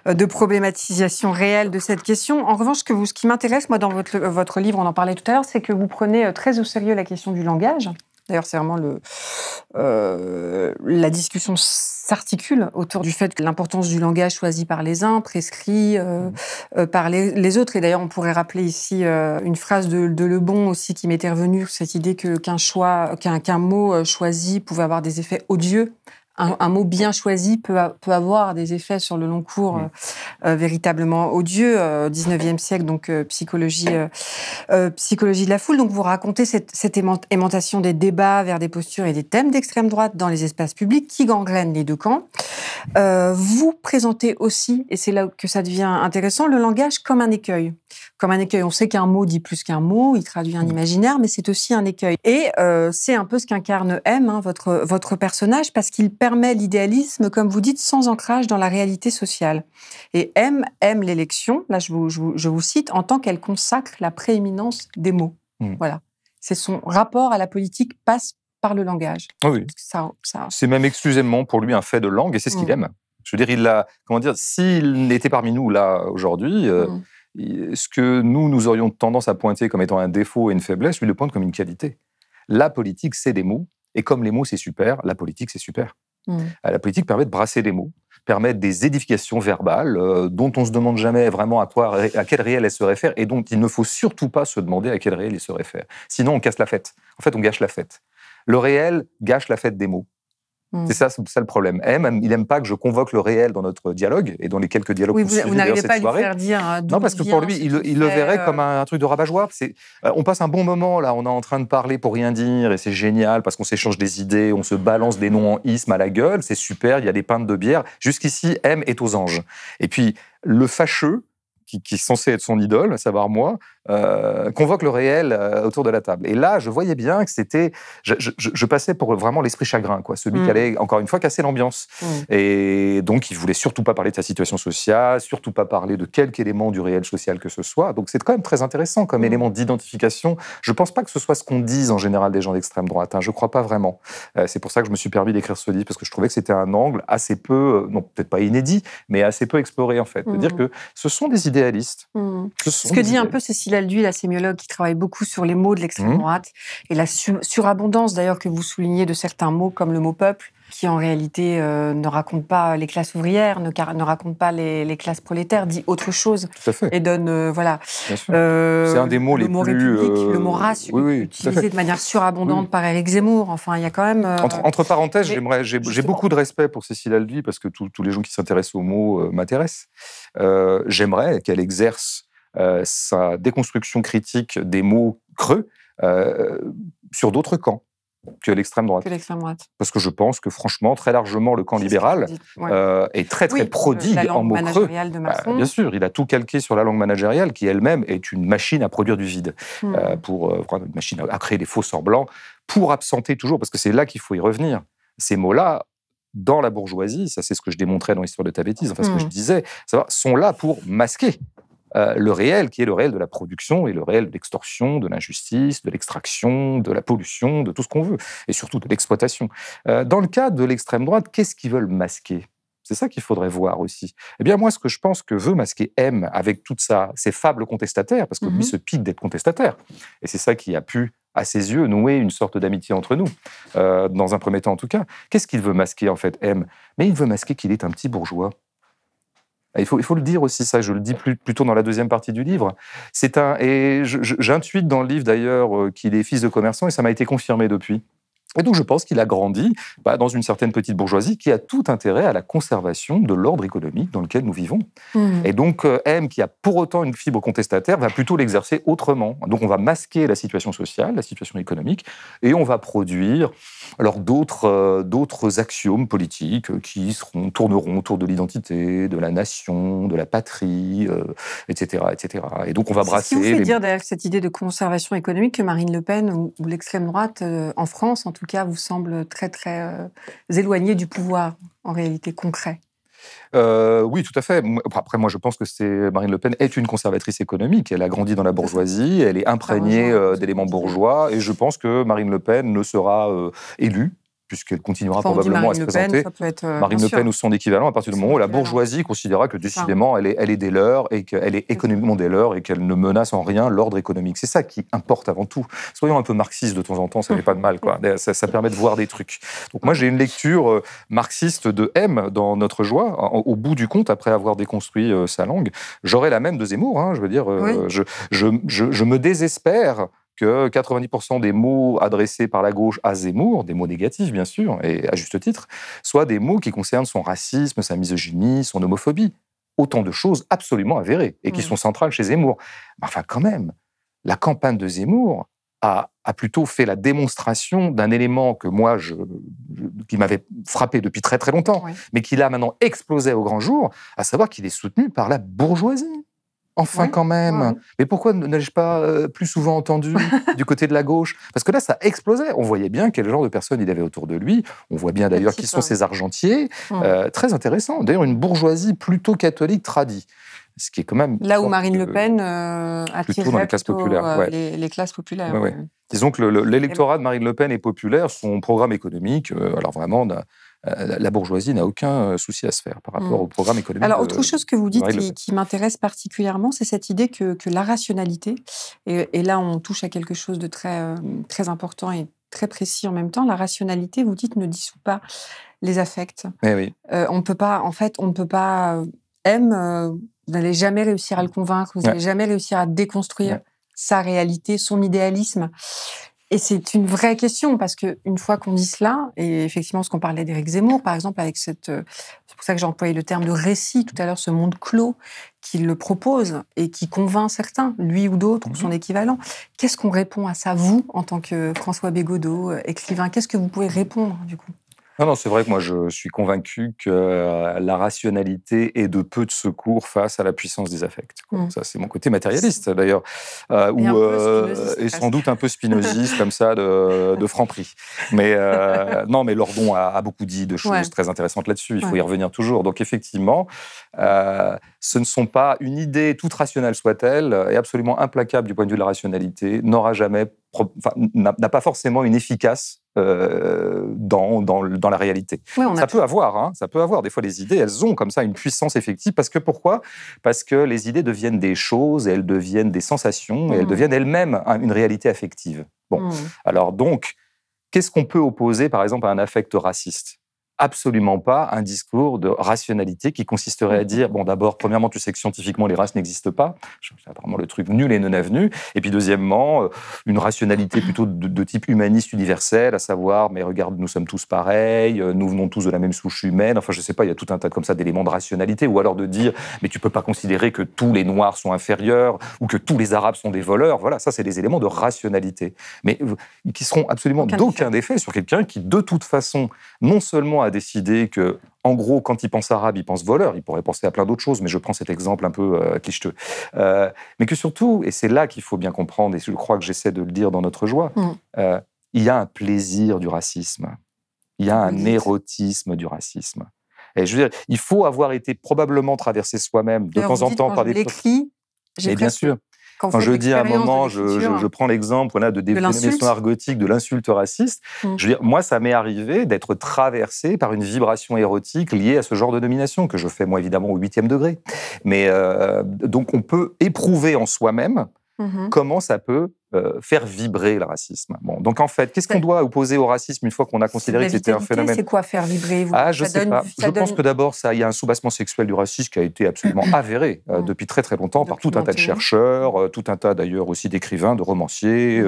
[SPEAKER 3] euh, de problématisation réelle de cette question. En revanche, ce qui m'intéresse, moi, dans votre, votre livre, on en parlait tout à l'heure, c'est que vous prenez euh, très au sérieux la question du langage. D'ailleurs, c'est vraiment le. Euh, la discussion s'articule autour du fait que l'importance du langage choisi par les uns, prescrit euh, mmh. euh, par les, autres. Et d'ailleurs, on pourrait rappeler ici une phrase de, Le Bon aussi qui m'était revenue, cette idée que qu'un choix, qu'un mot choisi pouvait avoir des effets odieux un, mot bien choisi peut, avoir des effets sur le long cours euh, euh, véritablement odieux. 19e euh, siècle, donc psychologie, psychologie de la foule. Donc vous racontez cette, cette, aimantation des débats vers des postures et des thèmes d'extrême droite dans les espaces publics qui gangrènent les deux camps. vous présentez aussi, et c'est là que ça devient intéressant, le langage comme un écueil comme un écueil. On sait qu'un mot dit plus qu'un mot, il traduit un mm. imaginaire, mais c'est aussi un écueil. Et euh, c'est un peu ce qu'incarne M, hein, votre, votre personnage, parce qu'il permet l'idéalisme, comme vous dites, sans ancrage dans la réalité sociale. Et M aime l'élection, là je vous, je vous, cite, en tant qu'elle consacre la prééminence des mots. Mm. Voilà. C'est son rapport à la politique passe par le langage.
[SPEAKER 1] Ah c'est même excusez-moi, pour lui un fait de langue et c'est ce qu'il mm. aime. Je veux dire, il comment dire, s'il n'était parmi nous là aujourd'hui, euh, ce que nous, nous aurions tendance à pointer comme étant un défaut et une faiblesse, lui le pointe comme une qualité. La politique, c'est des mots, et comme les mots, c'est super, la politique, c'est super. Hmm. Euh, la politique permet de brasser des mots, permet des édifications verbales euh, dont on ne se demande jamais vraiment à, quoi, à quel réel elle se réfère et dont il ne faut surtout pas se demander à quel réel elle se réfère. Sinon, on casse la fête. En fait, on gâche la fête. Le réel gâche la fête des mots. Mm. C'est ça, ça le problème. M, il n'aime pas que je convoque le réel dans notre dialogue et dans les quelques dialogues oui, qu'on vous, vous n'arrivez pas à lui faire dire. Euh, non, parce que pour lui, il, le verrait euh. comme un, truc de rabat-joie. Euh, on passe un bon moment là, on est en train de parler pour rien dire et c'est génial parce qu'on s'échange des idées, on se balance des noms en isme à la gueule, c'est super. Il y a des pintes de bière. Jusqu'ici, M est aux anges. Et puis le fâcheux, qui, qui, est censé être son idole, à savoir moi, euh, convoque le réel euh, autour de la table. Et là, je voyais bien que c'était, je, passais pour vraiment l'esprit chagrin, quoi, celui qui mm. allait encore une fois casser l'ambiance. Mm. Et donc, il voulait surtout pas parler de sa situation sociale, surtout pas parler de quelque élément du réel social que ce soit. Donc, c'est quand même très intéressant comme mm. élément d'identification. Je pense pas que ce soit ce qu'on dise en général des gens d'extrême droite. Je hein. je crois pas vraiment. Euh, c'est pour ça que je me suis permis d'écrire ce livre parce que je trouvais que c'était un angle assez peu, non peut-être pas inédit, mais assez peu exploré en fait. de dire que ce sont des idéalistes.
[SPEAKER 3] Ce, que dit un peu ceci Gilles la sémiologue, qui travaille beaucoup sur les mots de l'extrême mmh. droite et la surabondance d'ailleurs que vous soulignez de certains mots comme le mot peuple, qui en réalité euh, ne raconte pas les classes ouvrières, ne, ne raconte pas les, classes prolétaires, dit autre chose et donne euh, voilà. Euh, c'est un des mots les plus le mot race utilisé de manière surabondante par Eric Zemmour. Enfin, il y a quand même entre,
[SPEAKER 1] parenthèses, j'aimerais j'ai beaucoup de respect pour Cécile Alduy parce que tous les gens qui s'intéressent aux mots m'intéressent. j'aimerais qu'elle exerce euh, sa déconstruction critique des mots creux euh, sur d'autres camps que l'extrême droite. Parce que je pense que franchement, très largement, le camp libéral euh, est très très prodigue en mots creux. De bah, bien sûr, il a tout calqué sur la langue managériale, qui elle-même est une machine à produire du vide, hmm. pour une machine à, créer des faux blancs, pour absenter toujours, parce que c'est là qu'il faut y revenir. Ces mots-là, dans la bourgeoisie, ça c'est ce que je démontrais dans l'histoire de ta bêtise, enfin ce que hmm. je disais, ça sont là pour masquer euh, le réel, qui est le réel de la production et le réel de l'extorsion, de l'injustice, de l'extraction, de la pollution, de tout ce qu'on veut, et surtout de l'exploitation. Euh, dans le cas de l'extrême droite, qu'est-ce qu'ils veulent masquer c'est ça qu'il faudrait voir aussi. Eh bien, moi, ce que je pense que veut masquer M avec ça ses fables contestataires, parce que lui mhm. se pique d'être contestataire, et c'est ça qui a pu, à ses yeux, nouer une sorte d'amitié entre nous, euh, dans un premier temps en tout cas. Qu'est-ce qu'il veut masquer, en fait, M Mais il veut masquer qu'il est un petit bourgeois. Il faut, il faut le dire aussi, ça, je le dis plus, plutôt dans la deuxième partie du livre. C'est un, et j'intuite dans le livre d'ailleurs euh, qu'il est fils de commerçant et ça m'a été confirmé depuis. Et donc je pense qu'il a grandi bah, dans une certaine petite bourgeoisie qui a tout intérêt à la conservation de l'ordre économique dans lequel nous vivons. Mmh. Et donc euh, M, qui a pour autant une fibre contestataire, va plutôt l'exercer autrement. Donc on va masquer la situation sociale, la situation économique, et on va produire alors d'autres euh, d'autres axiomes politiques euh, qui seront, tourneront autour de l'identité, de la nation, de la patrie, etc., etc. Et donc on va brasser... Ce qui vous dire
[SPEAKER 3] d'ailleurs cette idée de conservation économique que Marine Le Pen ou, l'extrême droite en France, en tout tout cas, vous semble très, très euh, éloigné du pouvoir, en réalité, concret.
[SPEAKER 1] Euh, oui, tout à fait. Après, moi, je pense que c'est Marine Le Pen est une conservatrice économique. Elle a grandi dans la bourgeoisie, elle est imprégnée euh, d'éléments bourgeois, et je pense que Marine Le Pen ne sera élue puisqu'elle continuera probablement à se présenter. être, Marine Le Pen euh, ou son équivalent, à partir du moment où la bourgeoisie considérera que décidément elle est, elle est des leurs et qu'elle est économiquement des leurs et qu'elle ne menace en rien l'ordre économique. C'est ça qui importe avant tout. Soyons un peu marxistes de temps en temps, ça n'est pas de mal. Quoi. Ça, permet de voir des trucs. Donc moi j'ai une lecture euh, marxiste de M dans Notre Joie. Au bout du compte, après avoir déconstruit euh, sa langue, j'aurai la même de Zemmour. Hein, je veux dire, je me désespère que 90% des mots adressés par la gauche à Zemmour, des mots négatifs bien sûr, et à juste titre, soient des mots qui concernent son racisme, sa misogynie, son homophobie. Autant de choses absolument avérées et qui sont centrales chez Zemmour. Mais enfin, quand même, la campagne de Zemmour a, plutôt fait la démonstration d'un élément que moi, je, qui m'avait frappé depuis très très longtemps, mais qui là maintenant explosait au grand jour, à savoir qu'il est soutenu par la bourgeoisie. Enfin, quand même. Mais pourquoi n'ai-je pas euh, plus souvent entendu du côté de la gauche Parce que là, ça explosait. On voyait bien quel genre de personnes il avait autour de lui. On voit bien d'ailleurs qui sont ses ces argentiers. Euh, très intéressant. D'ailleurs, une bourgeoisie plutôt catholique tradie. Ce qui est quand même. Là où
[SPEAKER 3] Marine euh, Le Pen euh, plutôt dans les classes populaires. les, les, classes populaires.
[SPEAKER 1] Disons que l'électorat de Marine Le Pen est populaire. Son programme économique, alors vraiment, euh, la bourgeoisie n'a aucun euh, souci à se faire par rapport mm. au programme économique. Alors, autre chose que vous dites
[SPEAKER 3] qui, m'intéresse particulièrement, c'est cette idée que, la rationalité, et, là on touche à quelque chose de très, euh, très important et très précis en même temps, la rationalité, vous dites, ne dissout pas les affects. Eh on ne peut pas, en fait, on ne peut pas M, vous n'allez jamais réussir à le convaincre, vous n'allez jamais réussir à déconstruire sa réalité, son idéalisme. Et c'est une vraie question parce que une fois qu'on dit cela, et effectivement ce qu'on parlait d'Éric Zemmour par exemple avec cette, euh, c'est pour ça que j'ai employé le terme de récit tout à l'heure, ce monde clos qu'il le propose et qui convainc certains, lui ou d'autres, ou mhm. son équivalent. Qu'est-ce qu'on répond à ça, vous, en tant que François Bégodeau, euh, écrivain Qu'est-ce que vous pouvez répondre, du coup
[SPEAKER 1] non, non, c'est vrai que moi je suis convaincu que euh, la rationalité est de peu de secours face à la puissance des affects. Mmh. Ça, c'est mon côté matérialiste d'ailleurs, euh, ou, euh, et sans doute un peu spinoziste comme ça de, de franc Mais non, mais Lordon a, beaucoup dit de choses très intéressantes là-dessus. Il faut y revenir toujours. Donc effectivement, ce ne sont pas une idée toute rationnelle soit-elle et absolument implacable du point de vue de la rationalité n'aura jamais n'a pas forcément une efficace euh, dans, la réalité. ça peut avoir, hein, ça peut avoir. Des fois, les idées, elles ont comme ça une puissance effective. Parce que pourquoi Parce que les idées deviennent des choses, elles deviennent des sensations, elles mmh. deviennent elles-mêmes une réalité affective. Bon, mmh. alors donc, qu'est-ce qu'on peut opposer, par exemple, à un affect raciste absolument pas un discours de rationalité qui consisterait à mmh. dire, bon, d'abord, premièrement, tu sais que scientifiquement, les races n'existent pas. C'est apparemment le truc nul et non avenu. Et puis, deuxièmement, euh, une rationalité plutôt de, de type humaniste universel, à savoir, mais regarde, nous sommes tous pareils, euh, nous venons tous de la même souche humaine. Enfin, je sais pas, il y a tout un tas comme ça d'éléments de rationalité. Ou alors de dire, mais tu peux pas considérer que tous les Noirs sont inférieurs ou que tous les Arabes sont des voleurs. Voilà, ça, c'est des éléments de rationalité. Mais euh, qui seront absolument d'aucun effet sur quelqu'un qui, de toute façon, non seulement a décidé que, en gros, quand il pense arabe, il pense voleur. Il pourrait penser à plein d'autres choses, mais je prends cet exemple un peu euh, cliché euh, mais que surtout, et c'est là qu'il faut bien comprendre, et je crois que j'essaie de le dire dans notre joie, mm. euh, il y a un plaisir du racisme. Il y a un érotisme du racisme. Et je veux dire, il faut avoir été probablement traversé soi-même de temps en temps par des. L'écrit, j'ai bien sûr. Quand, je dis à un moment, je, prends l'exemple de définition argotique, de l'insulte raciste, mmh. je veux dire, moi, ça m'est arrivé d'être traversé par une vibration érotique liée à ce genre de domination, que je fais, moi, évidemment, au huitième degré. Mais euh, donc, on peut éprouver en soi-même mmh comment ça peut euh, faire vibrer le racisme. Bon, donc en fait, qu'est-ce qu'on doit opposer au racisme une fois qu'on a considéré que c'était un phénomène C'est
[SPEAKER 3] quoi faire vibrer vous Ah, je ça sais pas. Je pense que
[SPEAKER 1] d'abord, il y a un soubassement sexuel du racisme qui a été absolument avéré euh, depuis très très longtemps par tout un tas de chercheurs, euh, tout un tas d'ailleurs aussi d'écrivains, de romanciers,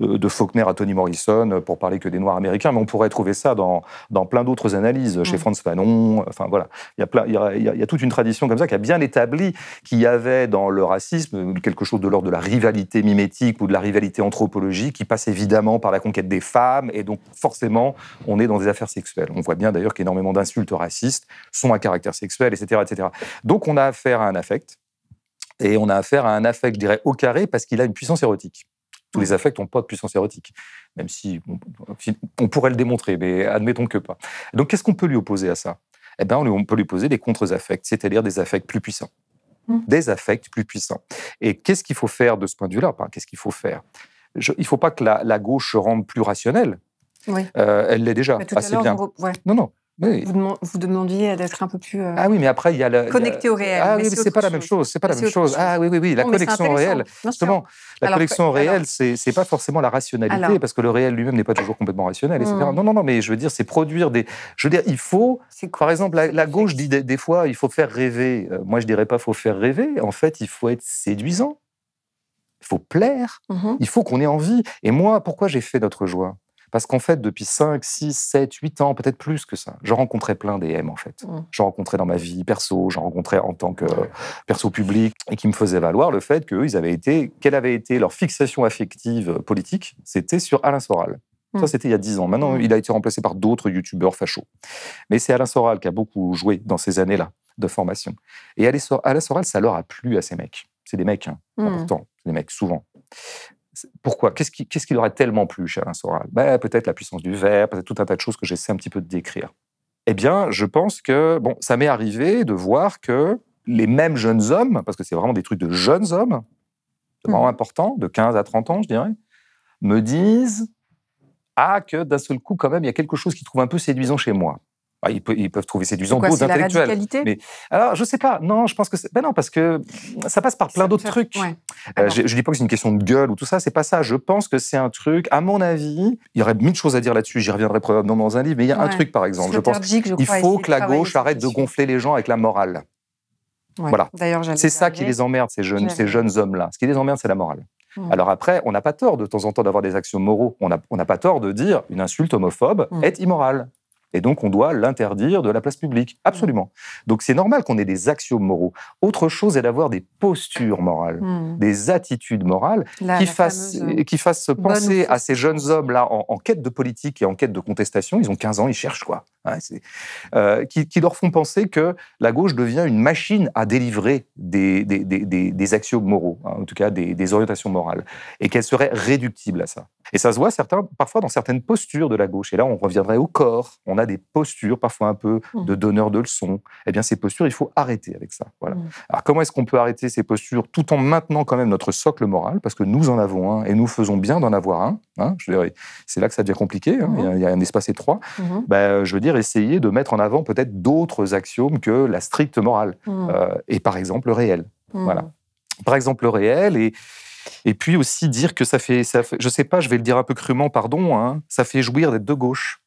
[SPEAKER 1] de Faulkner à Toni Morrison, pour parler que des Noirs américains, mais on pourrait trouver ça dans, dans plein d'autres analyses, chez Franz Fanon, enfin voilà. Il y, a il, toute une tradition comme ça qui a bien établi qu'il y avait dans le racisme quelque chose de l'ordre de la rivalité mimétique ou de la rivalité anthropologique qui passe évidemment par la conquête des femmes. Et donc, forcément, on est dans des affaires sexuelles. On voit bien d'ailleurs qu'énormément d'insultes racistes sont à caractère sexuel, etc., etc. Donc, on a affaire à un affect. Et on a affaire à un affect, je dirais, au carré, parce qu'il a une puissance érotique. Tous les affects n'ont pas de puissance érotique, même si on, pourrait le démontrer, mais admettons que pas. Donc, qu'est-ce qu'on peut lui opposer à ça eh bien, on peut lui poser des contre-affects, c'est-à-dire des affects plus puissants. Mmh. des affects plus puissants. Et qu'est-ce qu'il faut faire de ce point de vue-là Qu'est-ce qu'il faut faire Il ne faut pas que la, gauche se rende plus rationnelle. Euh, elle l'est déjà assez bien.
[SPEAKER 3] Non, non. Vous, demandiez d'être un peu plus euh, ah oui, mais
[SPEAKER 1] après il y a le, connecté au réel. Ah oui, c'est pas la même chose. C'est pas la même chose. Ah oui, oui, oui, la connexion au réelle. Justement, la connexion au réel, c'est c'est pas forcément la rationalité, parce que le réel lui-même n'est pas toujours complètement rationnel, etc. Mmh. Non, non, non, mais je veux dire, c'est produire des. Je veux dire, il faut. Par exemple, la, gauche dit des, fois, il faut faire rêver. Euh, moi, je dirais pas, faut faire rêver. En fait, il faut être séduisant. Il faut plaire. Mmh il faut qu'on ait envie. Et moi, pourquoi j'ai fait notre joie parce qu'en fait, depuis 5, 6, 7, 8 ans, peut-être plus que ça, je rencontrais plein des en fait. Mmh. Je J'en rencontrais dans ma vie perso, j'en rencontrais en tant que perso public, et qui me faisaient valoir le fait qu'eux, ils avaient été, quelle avait été leur fixation affective euh, politique, c'était sur Alain Soral. Ça, mmh. c'était il y a 10 ans. Maintenant, mmh. il a été remplacé par d'autres youtubeurs fachos. Mais c'est Alain Soral qui a beaucoup joué dans ces années-là de formation. Et Alain Soral, ça leur a plu à ces mecs. C'est des mecs, hein, des mecs, souvent. Pourquoi Qu'est-ce qui, qu'est-ce tellement plu chez Alain Soral bah, Peut-être la puissance du verre, peut-être tout un tas de choses que j'essaie un petit peu de décrire. Eh bien, je pense que bon, ça m'est arrivé de voir que les mêmes jeunes hommes, parce que c'est vraiment des trucs de jeunes hommes, mmh. vraiment importants, de 15 à 30 ans, je dirais, me disent Ah, que d'un seul coup, quand même, il y a quelque chose qui trouve un peu séduisant chez moi. Ah, ils, peuvent, trouver séduisant d'autres intellectuels. La mais alors, je sais pas. Non, je pense que ben non parce que ça passe par plein d'autres trucs. Euh, je, ne dis pas que c'est une question de gueule ou tout ça. C'est pas ça. Je pense que c'est un truc. À mon avis, il y aurait mille choses à dire là-dessus. J'y reviendrai probablement dans un livre. Mais il y a un truc, par exemple, je pense. qu'il il faut que la gauche arrête de gonfler les gens avec la morale.
[SPEAKER 2] Voilà. C'est ça qui les emmerde,
[SPEAKER 1] ces jeunes, ces jeunes hommes-là. Ce qui les emmerde, c'est la morale. Hmm. Alors après, on n'a pas tort de, temps en temps d'avoir des actions moraux. On n'a pas tort de dire une insulte homophobe hmm. est immorale. Et donc, on doit l'interdire de la place publique. Mmh. Absolument. Donc, c'est normal qu'on ait des axiomes moraux. Autre chose est d'avoir des postures morales, mmh. des attitudes morales hein, qui, fassent, qui penser à ces jeunes hommes-là en, en, quête de politique et en quête de contestation. Ils ont 15 ans, ils cherchent quoi euh, qui, leur font penser que la gauche devient une machine à délivrer des, des, des, des axiomes moraux, hein, en tout cas des, orientations morales, et qu'elle serait réductible à ça. Et ça se voit certains, parfois dans certaines postures de la gauche. Et là, on reviendrait au corps. On a des postures parfois un peu mmh. de donneur de leçons. et eh bien, ces postures, il faut arrêter avec ça. Voilà. Mmh. Alors, comment est-ce qu'on peut arrêter ces postures tout en maintenant quand même notre socle moral, parce que nous en avons un et nous faisons bien d'en avoir un. Hein. c'est là que ça devient compliqué. Hein. Mmh. il, y a, un espace étroit. Ben, je veux dire, essayer de mettre en avant peut-être d'autres axiomes que la stricte morale, mmh. euh, et par exemple le réel. Mmh. Voilà. Par exemple le réel, et, et puis aussi dire que ça fait, ça ne je sais pas, je vais le dire un peu crûment, pardon, hein, ça fait jouir d'être de gauche.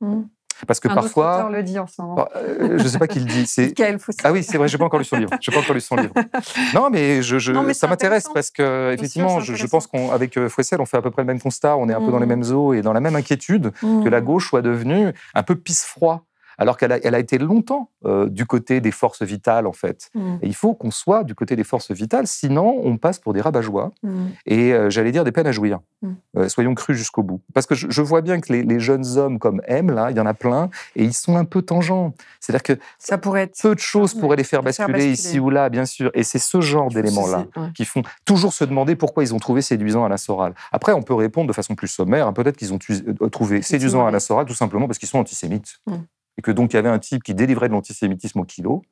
[SPEAKER 1] Mmh. Parce que un parfois. le
[SPEAKER 3] dit en ce moment. Bah,
[SPEAKER 1] euh, je ne sais pas qui le dit. C'est... ah oui, c'est vrai, je n'ai pas encore lu son livre. pas encore lu son livre. Non, mais, je, ça m'intéresse parce que, effectivement, je, pense qu'avec euh, Fouessel, on fait à peu près le même constat. On est un peu dans les mmh. mêmes eaux et dans la même inquiétude que mmh. la gauche soit devenue un peu pisse-froid alors qu'elle a, été longtemps euh, du côté des forces vitales, en fait. Mm. il faut qu'on soit du côté des forces vitales, sinon on passe pour des rabat joies mm. et, euh, j'allais dire, des peines à jouir. Mm. Euh, soyons crus jusqu'au bout. Parce que je, vois bien que les, jeunes hommes comme M, là, il y en a plein, et ils sont un peu tangents. C'est-à-dire que ça pourrait peu de choses pourraient les faire basculer, ici ou là, bien sûr. Et c'est ce genre d'éléments-là qui font toujours se demander pourquoi ils ont trouvé séduisant Alain Soral. Après, on peut répondre de façon plus sommaire, hein, peut-être qu'ils ont trouvé séduisant Alain Soral tout simplement parce qu'ils sont antisémites et que donc il y avait un type qui délivrait de l'antisémitisme au kilo.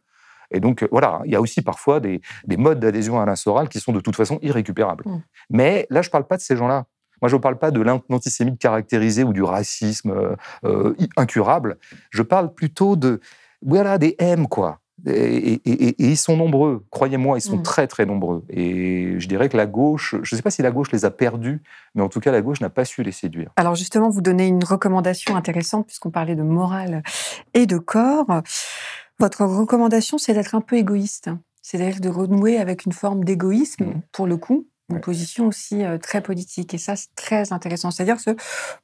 [SPEAKER 1] Et donc, euh, voilà, il y a aussi parfois des, modes d'adhésion à l'insoral qui sont de toute façon irrécupérables. Mm. Mais là, je ne parle pas de ces gens-là. Moi, je ne parle pas de l'antisémite caractérisé ou du racisme euh, euh, incurable. Je parle plutôt de, voilà, des M, quoi. Et, ils sont nombreux, croyez-moi, ils sont mm. très très nombreux. Et je dirais que la gauche, je ne sais pas si la gauche les a perdus, mais en tout cas la gauche n'a pas su les séduire.
[SPEAKER 3] Alors justement, vous donnez une recommandation intéressante puisqu'on parlait de morale et de corps. Votre recommandation, c'est d'être un peu égoïste, c'est-à-dire de renouer avec une forme d'égoïsme mm. pour le coup, une position aussi euh, très politique. Et ça, c'est très intéressant, c'est-à-dire se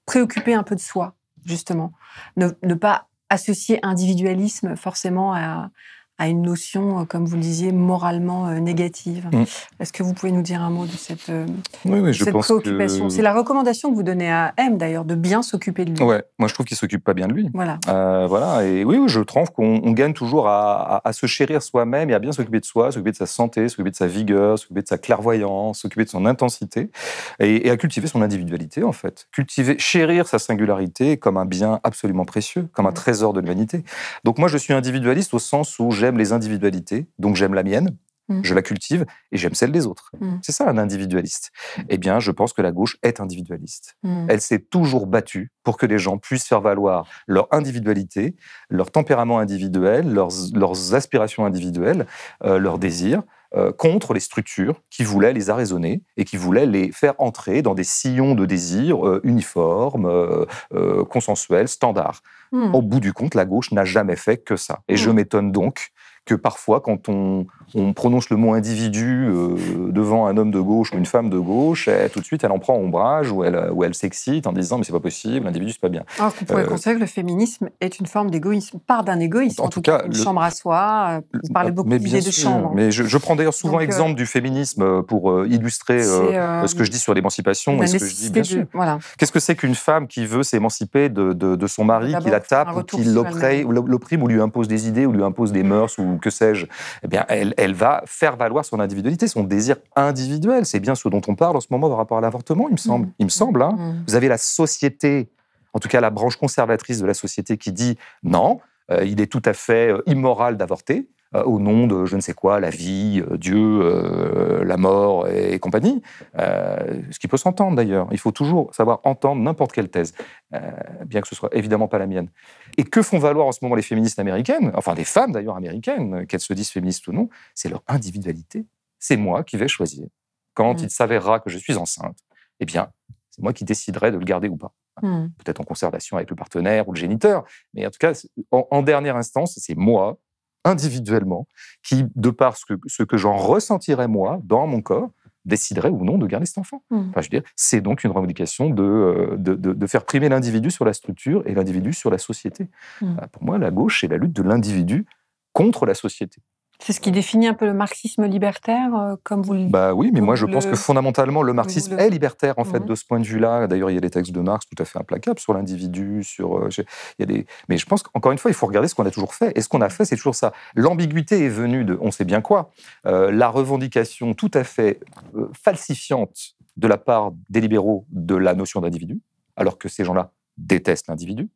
[SPEAKER 3] préoccuper un peu de soi, justement, ne pas associer individualisme forcément à à une notion, euh, comme vous le disiez, moralement euh, négative. Mm. Est-ce que vous pouvez nous dire un mot de cette, euh,
[SPEAKER 1] je préoccupation C'est la
[SPEAKER 3] recommandation que vous donnez à M, d'ailleurs, de bien s'occuper de lui. Ouais,
[SPEAKER 1] moi je trouve qu'il s'occupe pas bien de lui. Voilà. voilà. Et oui, je trouve qu'on gagne toujours à, se chérir soi-même et à bien s'occuper de soi, s'occuper de sa santé, s'occuper de sa vigueur, s'occuper de sa clairvoyance, s'occuper de son intensité et, et à cultiver son individualité, en fait. Cultiver, chérir sa singularité comme un bien absolument précieux, comme un mm. trésor de l'humanité. Donc moi, je suis individualiste au sens où j'aime les individualités, donc j'aime la mienne, mm. je la cultive et j'aime celle des autres. Mm. C'est ça un individualiste. Eh bien, je pense que la gauche est individualiste. Mm. Elle s'est toujours battue pour que les gens puissent faire valoir leur individualité, leur tempérament individuel, leurs, aspirations individuelles, euh, leurs désirs euh, contre les structures qui voulaient les arraisonner et qui voulaient les faire entrer dans des sillons de désirs euh, uniformes, consensuels, standards. Au bout du compte, la gauche n'a jamais fait que ça. Et je m'étonne donc que parfois, quand on, on prononce le mot individu euh, devant un homme de gauche ou une femme de gauche, tout de suite, elle en prend ombrage ou elle, euh, ou elle s'excite en disant mais c'est pas possible, l'individu c'est pas bien. Alors qu'on pourrait euh, considérer
[SPEAKER 3] que le féminisme est une forme d'égoïsme, part d'un égoïsme. En, tout, cas, une chambre à soi. Vous parlez ah, beaucoup d'idées de chambre.
[SPEAKER 1] Mais je, je prends d'ailleurs souvent exemple du féminisme pour illustrer ce que je dis sur l'émancipation Qu'est-ce que c'est qu'une femme qui veut s'émanciper de, de, son mari, qui la tape, ou qui l'opprime ou lui impose des idées ou lui impose des mœurs ou que sais-je, eh bien, elle, va faire valoir son individualité, son désir individuel. C'est bien ce dont on parle en ce moment par rapport à l'avortement, il me semble. Mm. Il me semble. Hein. Mm. Vous avez la société, en tout cas la branche conservatrice de la société, qui dit non, euh, il est tout à fait euh, immoral d'avorter. Euh, au nom de je ne sais quoi, la vie, euh, Dieu, euh, la mort et, compagnie. ce qui peut s'entendre d'ailleurs. Il faut toujours savoir entendre n'importe quelle thèse, bien que ce soit évidemment pas la mienne. Et que font valoir en ce moment les féministes américaines, enfin les femmes d'ailleurs américaines, qu'elles se disent féministes ou non, c'est leur individualité. C'est moi qui vais choisir. Quand mm. il s'avérera que je suis enceinte, eh bien, c'est moi qui déciderai de le garder ou pas. Mm. Peut-être en conservation avec le partenaire ou le géniteur, mais en tout cas, en dernière instance, c'est moi individuellement, qui, de par ce que, ce que j'en ressentirais moi, dans mon corps, déciderait ou non de garder cet enfant. Hmm. je veux dire, c'est donc une revendication euh, de, faire primer l'individu sur la structure et l'individu sur la société. Hmm. Euh, pour moi, la gauche, est la lutte de l'individu contre la société.
[SPEAKER 3] C'est ce qui définit un peu le marxisme libertaire, euh, comme vous le Bah oui, mais moi je pense que
[SPEAKER 1] fondamentalement le marxisme est libertaire en fait de ce point de vue-là. D'ailleurs, il y a des textes de Marx tout à fait implacables sur l'individu, sur euh, il y a des. Mais je pense qu'encore une fois, il faut regarder ce qu'on a toujours fait. Et ce qu'on a fait, c'est toujours ça. L'ambiguïté est venue de, on sait bien quoi, euh, la revendication tout à fait falsifiante de la part des libéraux de la notion d'individu, alors que ces gens-là détestent l'individu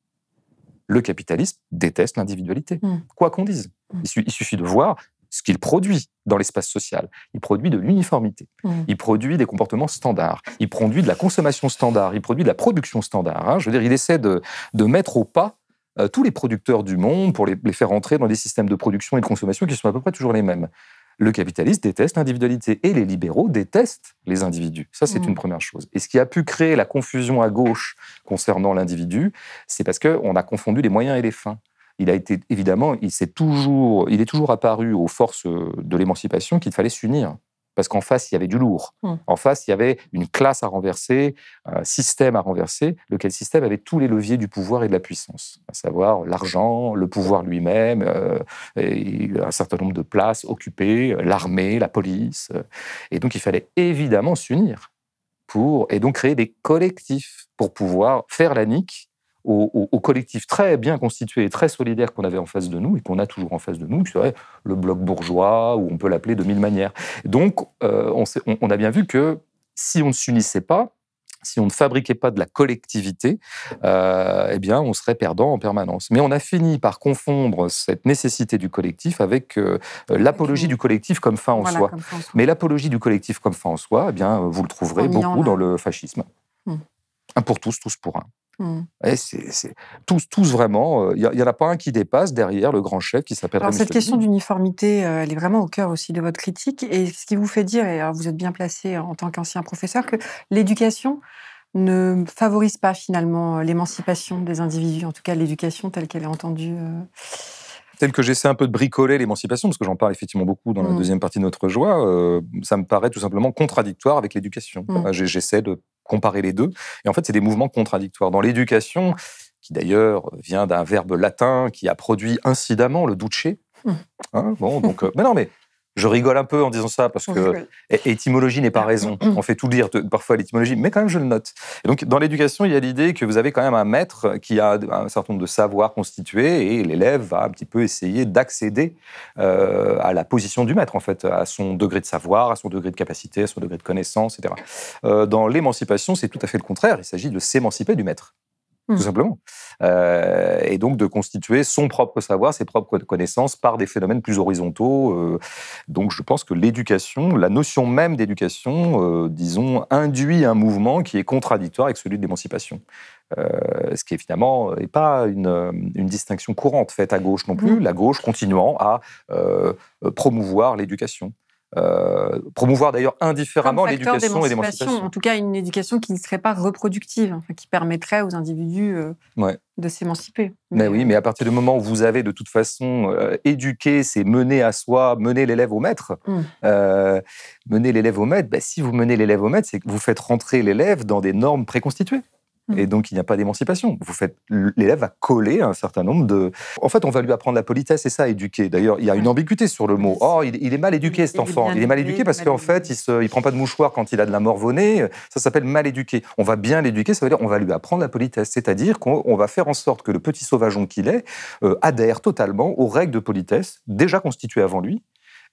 [SPEAKER 1] le capitalisme déteste l'individualité, hmm. quoi qu'on dise. Hmm. Il, suffit de voir ce qu'il produit dans l'espace social. Il produit de l'uniformité, mmh. il produit des comportements standards, il produit de la consommation standard, il produit de la production standard. Hein. Je veux dire, il essaie de, mettre au pas euh, tous les producteurs du monde pour les, faire entrer dans des systèmes de production et de consommation qui sont à peu près toujours les mêmes. Le capitaliste déteste l'individualité et les libéraux détestent les individus. Ça, c'est mmh. une première chose. Et ce qui a pu créer la confusion à gauche concernant l'individu, c'est parce qu'on a confondu les moyens et les fins il a été évidemment, il s'est toujours, il est toujours apparu aux forces euh, de l'émancipation qu'il fallait s'unir. Parce qu'en face, il y avait du lourd. Hmm. En face, il y avait une classe à renverser, un système à renverser, lequel système avait tous les leviers du pouvoir et de la puissance, à savoir l'argent, le pouvoir lui-même, euh, un certain nombre de places occupées, l'armée, la police. Et donc, il fallait évidemment s'unir pour, et donc créer des collectifs pour pouvoir faire la nique au, collectif très bien constitué et très solidaire qu'on avait en face de nous et qu'on a toujours en face de nous, qui serait le bloc bourgeois, ou on peut l'appeler de mille manières. Donc, euh, on, on, a bien vu que si on ne s'unissait pas, si on ne fabriquait pas de la collectivité, euh, eh bien, on serait perdant en permanence. Mais on a fini par confondre cette nécessité du collectif avec euh, l'apologie du collectif comme fin en soi. Mais l'apologie du collectif comme fin en soi, eh bien, vous le trouverez oh, beaucoup dans le fascisme. Hmm. Un pour tous, tous pour un. Mmh. c'est, Tous, vraiment, euh, il n'y en a pas un qui dépasse derrière le grand chef qui s'appelle. Alors cette question
[SPEAKER 3] d'uniformité, euh, elle est vraiment au cœur aussi de votre critique et ce qui vous fait dire, et vous êtes bien placé en tant qu'ancien professeur, que l'éducation ne favorise pas finalement euh, l'émancipation des individus, en tout cas l'éducation telle qu'elle est entendue.
[SPEAKER 1] telle que j'essaie un peu de bricoler l'émancipation, parce que j'en parle effectivement beaucoup dans la mmh. deuxième partie de notre joie, ça me paraît tout simplement contradictoire avec l'éducation. Mmh. J'essaie de comparer les deux. Et en fait, c'est des mouvements contradictoires. Dans l'éducation, qui d'ailleurs vient d'un verbe latin qui a produit incidemment le duce. Hmm. Hein, bon, donc, euh, mais non, mais je rigole un peu en disant ça parce que étymologie n'est pas mm, raison. Mm, mm. On fait tout dire parfois l'étymologie, mais quand même je le note. donc dans l'éducation, il y a l'idée que vous avez quand même un maître qui a un certain nombre de savoirs constitués et l'élève va un petit peu essayer d'accéder euh, à la position du maître en fait, à son degré de savoir, à son degré de capacité, à son degré de connaissance, etc. Euh, dans l'émancipation, c'est tout à fait le contraire. Il s'agit de s'émanciper du maître tout mmh. simplement. Euh, et donc de constituer son propre savoir, ses propres connaissances par des phénomènes plus horizontaux. Euh, donc je pense que l'éducation, la notion même d'éducation, euh, disons, induit un mouvement qui est contradictoire avec celui de l'émancipation. ce qui est finalement n'est pas une, distinction courante faite à gauche non plus, mmh. la gauche continuant à promouvoir l'éducation. Euh, promouvoir d'ailleurs indifféremment l'éducation et l'émancipation.
[SPEAKER 3] En tout cas, une éducation qui ne serait pas reproductive, qui permettrait aux individus euh, de s'émanciper.
[SPEAKER 1] Mais, oui, euh, mais à partir du moment où vous avez de toute façon éduqué, c'est mener à soi, mener l'élève au maître. Mmh. mener l'élève au maître, bah, si vous menez l'élève au maître, c'est que vous faites rentrer l'élève dans des normes préconstituées. Et mmh. donc, il n'y a pas d'émancipation. Vous faites, l'élève va coller un certain nombre de. En fait, on va lui apprendre la politesse et ça, éduquer. D'ailleurs, il y a une ambiguïté sur le mot. Oh, il, est mal éduqué, cet enfant. Il est mal éduqué parce qu'en fait, il ne prend pas de mouchoir quand il a de la morvonnée. Ça s'appelle mal éduqué. On va bien l'éduquer, ça veut dire on va lui apprendre la politesse. C'est-à-dire qu'on va faire en sorte que le petit sauvageon qu'il est euh, adhère totalement aux règles de politesse déjà constituées avant lui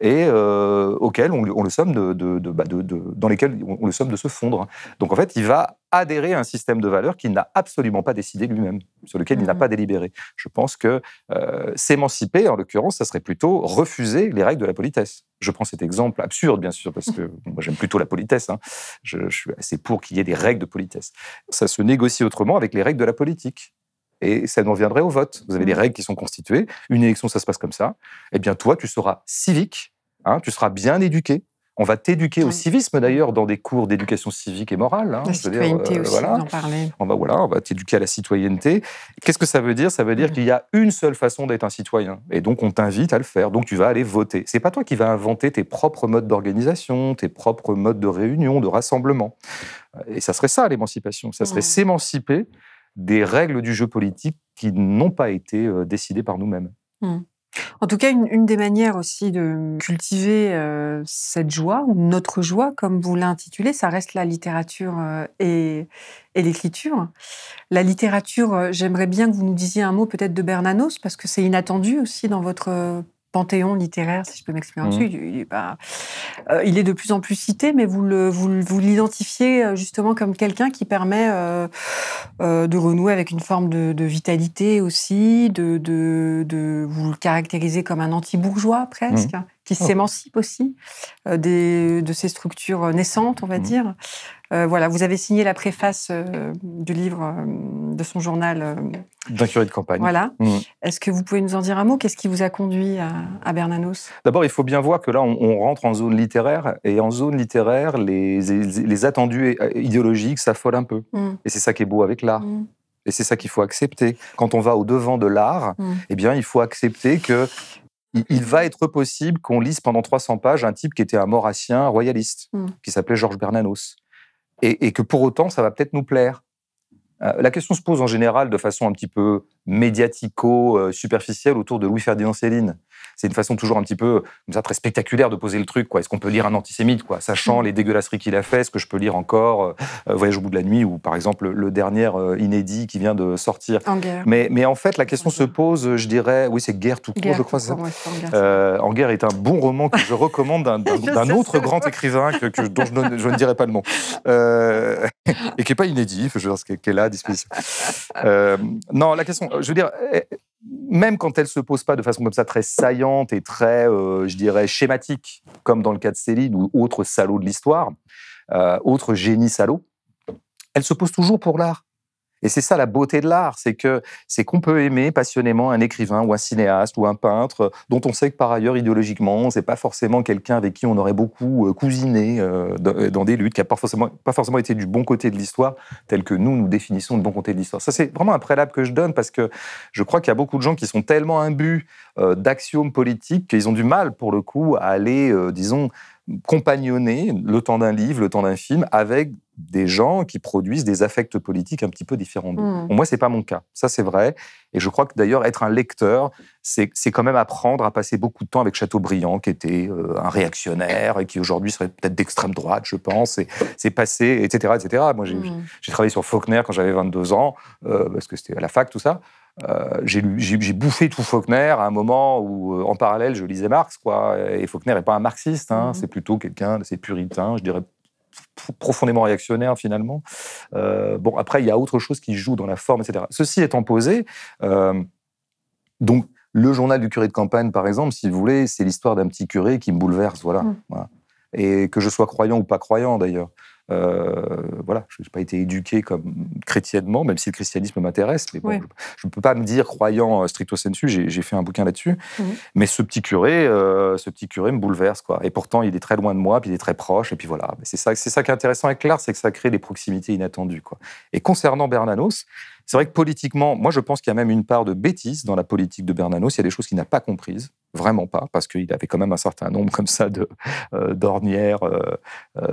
[SPEAKER 1] et euh, on, le somme de, bah, dans lesquels on le somme de se fondre. Donc en fait, il va adhérer à un système de valeurs qu'il n'a absolument pas décidé lui-même, sur lequel il n'a mmh. pas délibéré. Je pense que euh, s'émanciper, en l'occurrence, ça serait plutôt refuser les règles de la politesse. Je prends cet exemple absurde, bien sûr, parce que moi j'aime plutôt la politesse. Hein. je, suis assez pour qu'il y ait des règles de politesse. Ça se négocie autrement avec les règles de la politique et ça nous viendrait au vote. Vous avez des mm. règles qui sont constituées, une élection, ça se passe comme ça. Eh bien, toi, tu seras civique, hein, tu seras bien éduqué. On va t'éduquer au civisme d'ailleurs dans des cours d'éducation civique et morale. Hein, la citoyenneté euh, voilà. On va, voilà, on va t'éduquer à la citoyenneté. Qu'est-ce que ça veut dire Ça veut dire mm. qu'il y a une seule façon d'être un citoyen. Et donc, on t'invite à le faire. Donc, tu vas aller voter. C'est pas toi qui vas inventer tes propres modes d'organisation, tes propres modes de réunion, de rassemblement. Et ça serait ça, l'émancipation. Ça serait s'émanciper des règles du jeu politique qui n'ont pas été euh, décidées par nous-mêmes.
[SPEAKER 3] Hmm. En tout cas, une, des manières aussi de cultiver euh, cette joie, ou notre joie, comme vous l'intitulez, ça reste la littérature euh, et, l'écriture. La littérature, j'aimerais bien que vous nous disiez un mot peut-être de Bernanos, parce que c'est inattendu aussi dans votre panthéon littéraire, si je peux m'exprimer mmh. dessus, euh, il est de plus en plus cité, mais vous, l'identifiez euh, justement comme quelqu'un qui permet euh, de renouer avec une forme de, vitalité aussi, de, vous le caractériser comme un anti-bourgeois presque, mmh qui oh. aussi euh, des, de ces structures naissantes, on va mm. dire. Euh, voilà, vous avez signé la préface euh, du livre, de son journal.
[SPEAKER 1] D'un curé de campagne. Voilà. Mm.
[SPEAKER 3] Est-ce que vous pouvez nous en dire un mot Qu'est-ce qui vous a conduit à, à Bernanos
[SPEAKER 1] D'abord, il faut bien voir que là, on, rentre en zone littéraire, et en zone littéraire, les, les, attendus idéologiques s'affolent un peu. Mm. Et c'est ça qui est beau avec l'art. Et c'est ça qu'il faut accepter. Quand on va au devant de l'art, eh bien, il faut accepter que il, va être possible qu'on lise pendant 300 pages un type qui était un maurassien royaliste, hmm. qui s'appelait Georges Bernanos. Et, que pour autant, ça va peut-être nous plaire. Euh, la question se pose en général de façon un petit peu médiatico-superficielle euh, autour de Louis-Ferdinand Céline c'est une façon toujours un petit peu comme ça, très spectaculaire de poser le truc. Quoi. Est-ce qu'on peut lire un antisémite, quoi, sachant mm. les dégueulasseries qu'il a fait, ce que je peux lire encore, euh, euh, Voyage au bout de la nuit, ou par exemple le dernier euh, inédit qui vient de sortir. En guerre. Mais, mais en fait, la question se pose, je dirais, oui, c'est Guerre tout court, je crois. ça. en, guerre. est un bon roman que je recommande d'un, autre grand écrivain que, dont je ne, je ne, dirai pas le nom. et qui n'est pas inédit, je veux dire, qui est là à disposition. non, la question, je veux dire, même quand elle se pose pas de façon comme ça très saillante et très, euh, je dirais, schématique, comme dans le cas de Céline ou autre salaud de l'histoire, euh, autre génie salaud, elle se pose toujours pour l'art. Et c'est ça la beauté de l'art, c'est que c'est qu'on peut aimer passionnément un écrivain ou un cinéaste ou un peintre dont on sait que par ailleurs idéologiquement c'est pas forcément quelqu'un avec qui on aurait beaucoup euh, cousiné euh, euh, dans des luttes, qui a pas forcément pas forcément été du bon côté de l'histoire tel que nous nous définissons le bon côté de l'histoire. Ça c'est vraiment un préalable que je donne parce que je crois qu'il y a beaucoup de gens qui sont tellement imbus d'axiomes politiques qu'ils ont du mal pour le coup à aller, disons compagnonner le temps d'un livre, le temps d'un film avec des gens qui produisent des affects politiques un petit peu différents d'eux. Hmm. moi, c'est pas mon cas. Ça, c'est vrai. Et je crois que d'ailleurs, être un lecteur, c'est quand même apprendre à passer beaucoup de temps avec Chateaubriand, qui était euh, un réactionnaire et qui aujourd'hui serait peut-être d'extrême droite, je pense. Et c'est passé, etc., etc. Moi, hmm. j'ai travaillé sur Faulkner quand j'avais 22 ans, euh, parce que c'était à la fac, tout ça. Euh, j'ai bouffé tout Faulkner à un moment où, en parallèle, je lisais Marx, quoi. Et Faulkner n'est pas un marxiste, hein. hmm. c'est plutôt quelqu'un d'assez puritain, je dirais profondément réactionnaire finalement. Euh, bon, après, il y a autre chose qui joue dans la forme, etc. Ceci étant posé, euh, donc le journal du curé de campagne, par exemple, si vous voulez, c'est l'histoire d'un petit curé qui me bouleverse, voilà. Mmh. Et que je sois croyant ou pas croyant d'ailleurs. Euh, voilà, je n'ai pas été éduqué comme chrétiennement, même si le christianisme m'intéresse, mais je ne peux pas me dire croyant euh, stricto sensu. J'ai fait un bouquin là-dessus, mhm. mais ce petit curé, euh, ce petit curé me bouleverse quoi. Et pourtant, il est très loin de moi, puis il est très proche, et puis voilà. C'est ça, c'est ça qui est intéressant avec l'art, c'est que ça crée des proximités inattendues quoi. Et concernant Bernanos, c'est vrai que politiquement, moi je pense qu'il y a même une part de bêtise dans la politique de Bernanos. Il y a des choses qu'il n'a pas comprises. Vraiment pas, parce qu'il avait quand même un certain nombre comme ça de euh, d'ornières, euh, euh,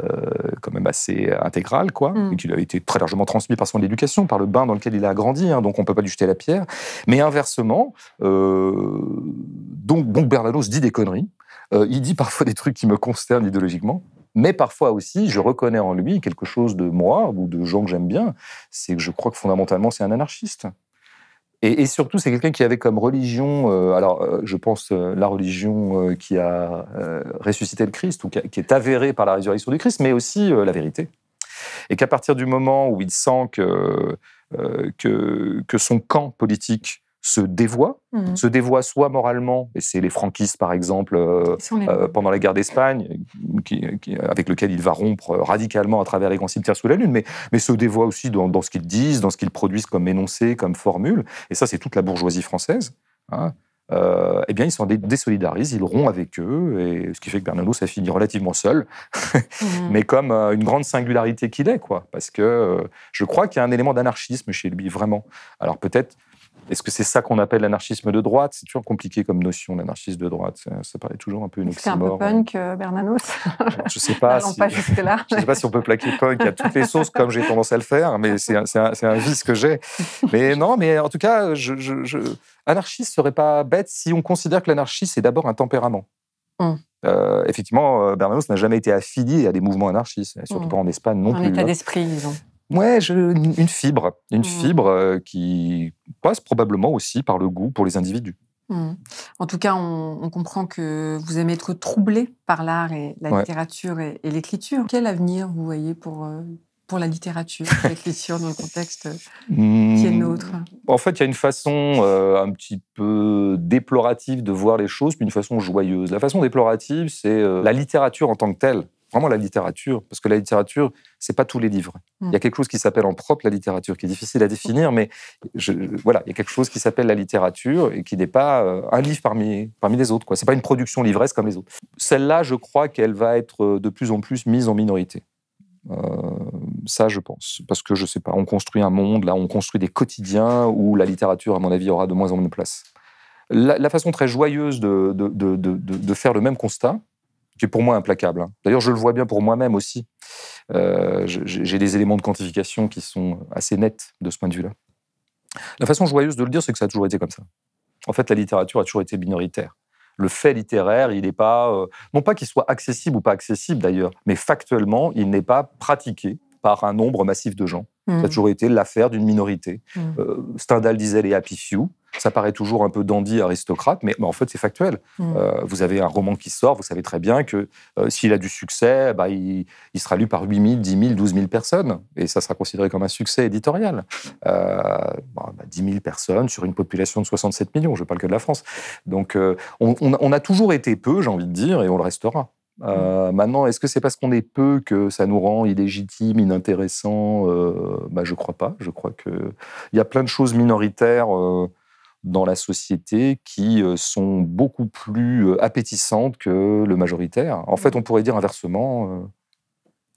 [SPEAKER 1] quand même assez intégrales, quoi, mm. et qu'il avait été très largement transmis par son éducation, par le bain dans lequel il a grandi, hein, donc on peut pas lui jeter la pierre. Mais inversement, donc, bon dit des conneries, il dit parfois des trucs qui me concernent idéologiquement, mais parfois aussi, je reconnais en lui quelque chose de moi ou de gens que j'aime bien, c'est que je crois que fondamentalement c'est un anarchiste. Et, surtout, c'est quelqu'un qui avait comme religion, euh, alors euh, je pense euh, la religion qui a ressuscité le Christ, ou qui, est avérée par la résurrection du Christ, mais aussi la vérité. Et qu'à partir du moment où il sent que, que son camp politique se dévoient, mhm. se dévoient soit moralement, et c'est les franquistes par exemple euh, euh, pendant la guerre d'Espagne, avec lequel il va rompre euh, radicalement à travers les grands cimetières sous la Lune, mais, se dévoient aussi dans, ce qu'ils disent, dans ce qu'ils produisent comme énoncé, comme formule, et ça c'est toute la bourgeoisie française. Hein. eh bien, ils s'en désolidarisent, ils rompent avec eux, et ce qui fait que Bernardo, ça finit relativement seul, mhm. mais comme une grande singularité qu'il est, quoi. Parce que je crois qu'il y a un élément d'anarchisme chez lui, vraiment. Alors peut-être est-ce que c'est ça qu'on appelle l'anarchisme de droite C'est toujours compliqué comme notion, l'anarchisme de droite. Ça, paraît toujours un peu une oxymore. C'est un peu euh. punk,
[SPEAKER 3] euh, Bernanos
[SPEAKER 1] Je ne sais pas, si,
[SPEAKER 3] sais
[SPEAKER 1] pas si on peut plaquer punk à toutes les sauces, comme j'ai tendance à le faire, mais c'est un, vice que j'ai. Mais non, mais en tout cas, je, ne anarchiste serait pas bête si on considère que l'anarchie, c'est d'abord un tempérament. Mm. Euh, effectivement, Bernanos n'a jamais été affilié à des mouvements anarchistes, surtout mm. pas en Espagne non plus. Un état hein.
[SPEAKER 3] d'esprit, disons.
[SPEAKER 1] Ouais, je, une fibre, une mmh. fibre euh, qui passe probablement aussi par le goût pour les individus.
[SPEAKER 3] Mmh. En tout cas, on, comprend que vous aimez être troublé par l'art et la littérature et, l'écriture. Quel avenir vous voyez pour, euh, pour la littérature, l'écriture dans le contexte euh,
[SPEAKER 1] qui est mmh. nôtre En fait, il y a une façon un petit peu déplorative de voir les choses, puis une façon joyeuse. La façon déplorative, c'est la littérature en tant que telle vraiment la littérature, parce que la littérature, c'est pas tous les livres. Il y a hmm. quelque chose qui s'appelle en propre la littérature, qui est difficile à définir, mais je, voilà, il y a quelque chose qui s'appelle la littérature et qui n'est pas euh, un livre parmi, parmi les autres. Ce n'est pas une production livresse comme les autres. Celle-là, je crois qu'elle va être euh, de plus en plus mise en minorité. Euh, ça, je pense. Parce que, je sais pas, on construit un monde, là, on construit des quotidiens où la littérature, à mon avis, aura de moins en moins de place. La, façon très joyeuse de, de faire le même constat, qui est pour moi implacable. Hein. D'ailleurs, je le vois bien pour moi-même aussi. Euh, j'ai des éléments de quantification qui sont assez nets de ce point de vue-là. La façon joyeuse de le dire, c'est que ça a toujours été comme ça. En fait, la littérature a toujours été minoritaire. Le fait littéraire, il n'est pas, euh, non pas qu'il soit accessible ou pas accessible d'ailleurs, mais factuellement, il n'est pas pratiqué par un nombre massif de gens. Ça a mm. toujours été l'affaire d'une minorité. Mm. Euh, Stendhal disait les happy few, ça paraît toujours un peu dandy, aristocrate, mais, en fait, c'est factuel. Mm. Euh, vous avez un roman qui sort, vous savez très bien que euh, s'il a du succès, bah, il, sera lu par 8 000, 10 000, 12 000 personnes. Et ça sera considéré comme un succès éditorial. Euh, bah, 10 bah, 000 personnes sur une population de 67 millions, je parle que de la France. Donc, on, a toujours été peu, j'ai envie de dire, et on le restera. Mm. maintenant, est-ce que c'est parce qu'on est peu que ça nous rend illégitime, inintéressant Je bah, Je crois pas. Je crois qu'il y a plein de choses minoritaires dans la société qui euh, sont beaucoup plus euh, appétissantes que le majoritaire. En fait, on pourrait dire inversement, euh,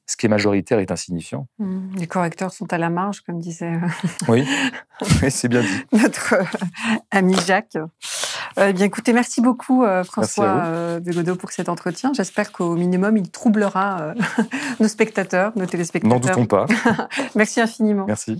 [SPEAKER 1] ce qui est majoritaire est insignifiant.
[SPEAKER 3] Mmh. les correcteurs sont à la marge, comme disait
[SPEAKER 1] oui. c'est bien dit.
[SPEAKER 3] notre ami Jacques. Eh bien, merci beaucoup, François de pour cet entretien. J'espère qu'au minimum, il troublera nos spectateurs, nos téléspectateurs. N'en doutons pas. merci infiniment. Merci.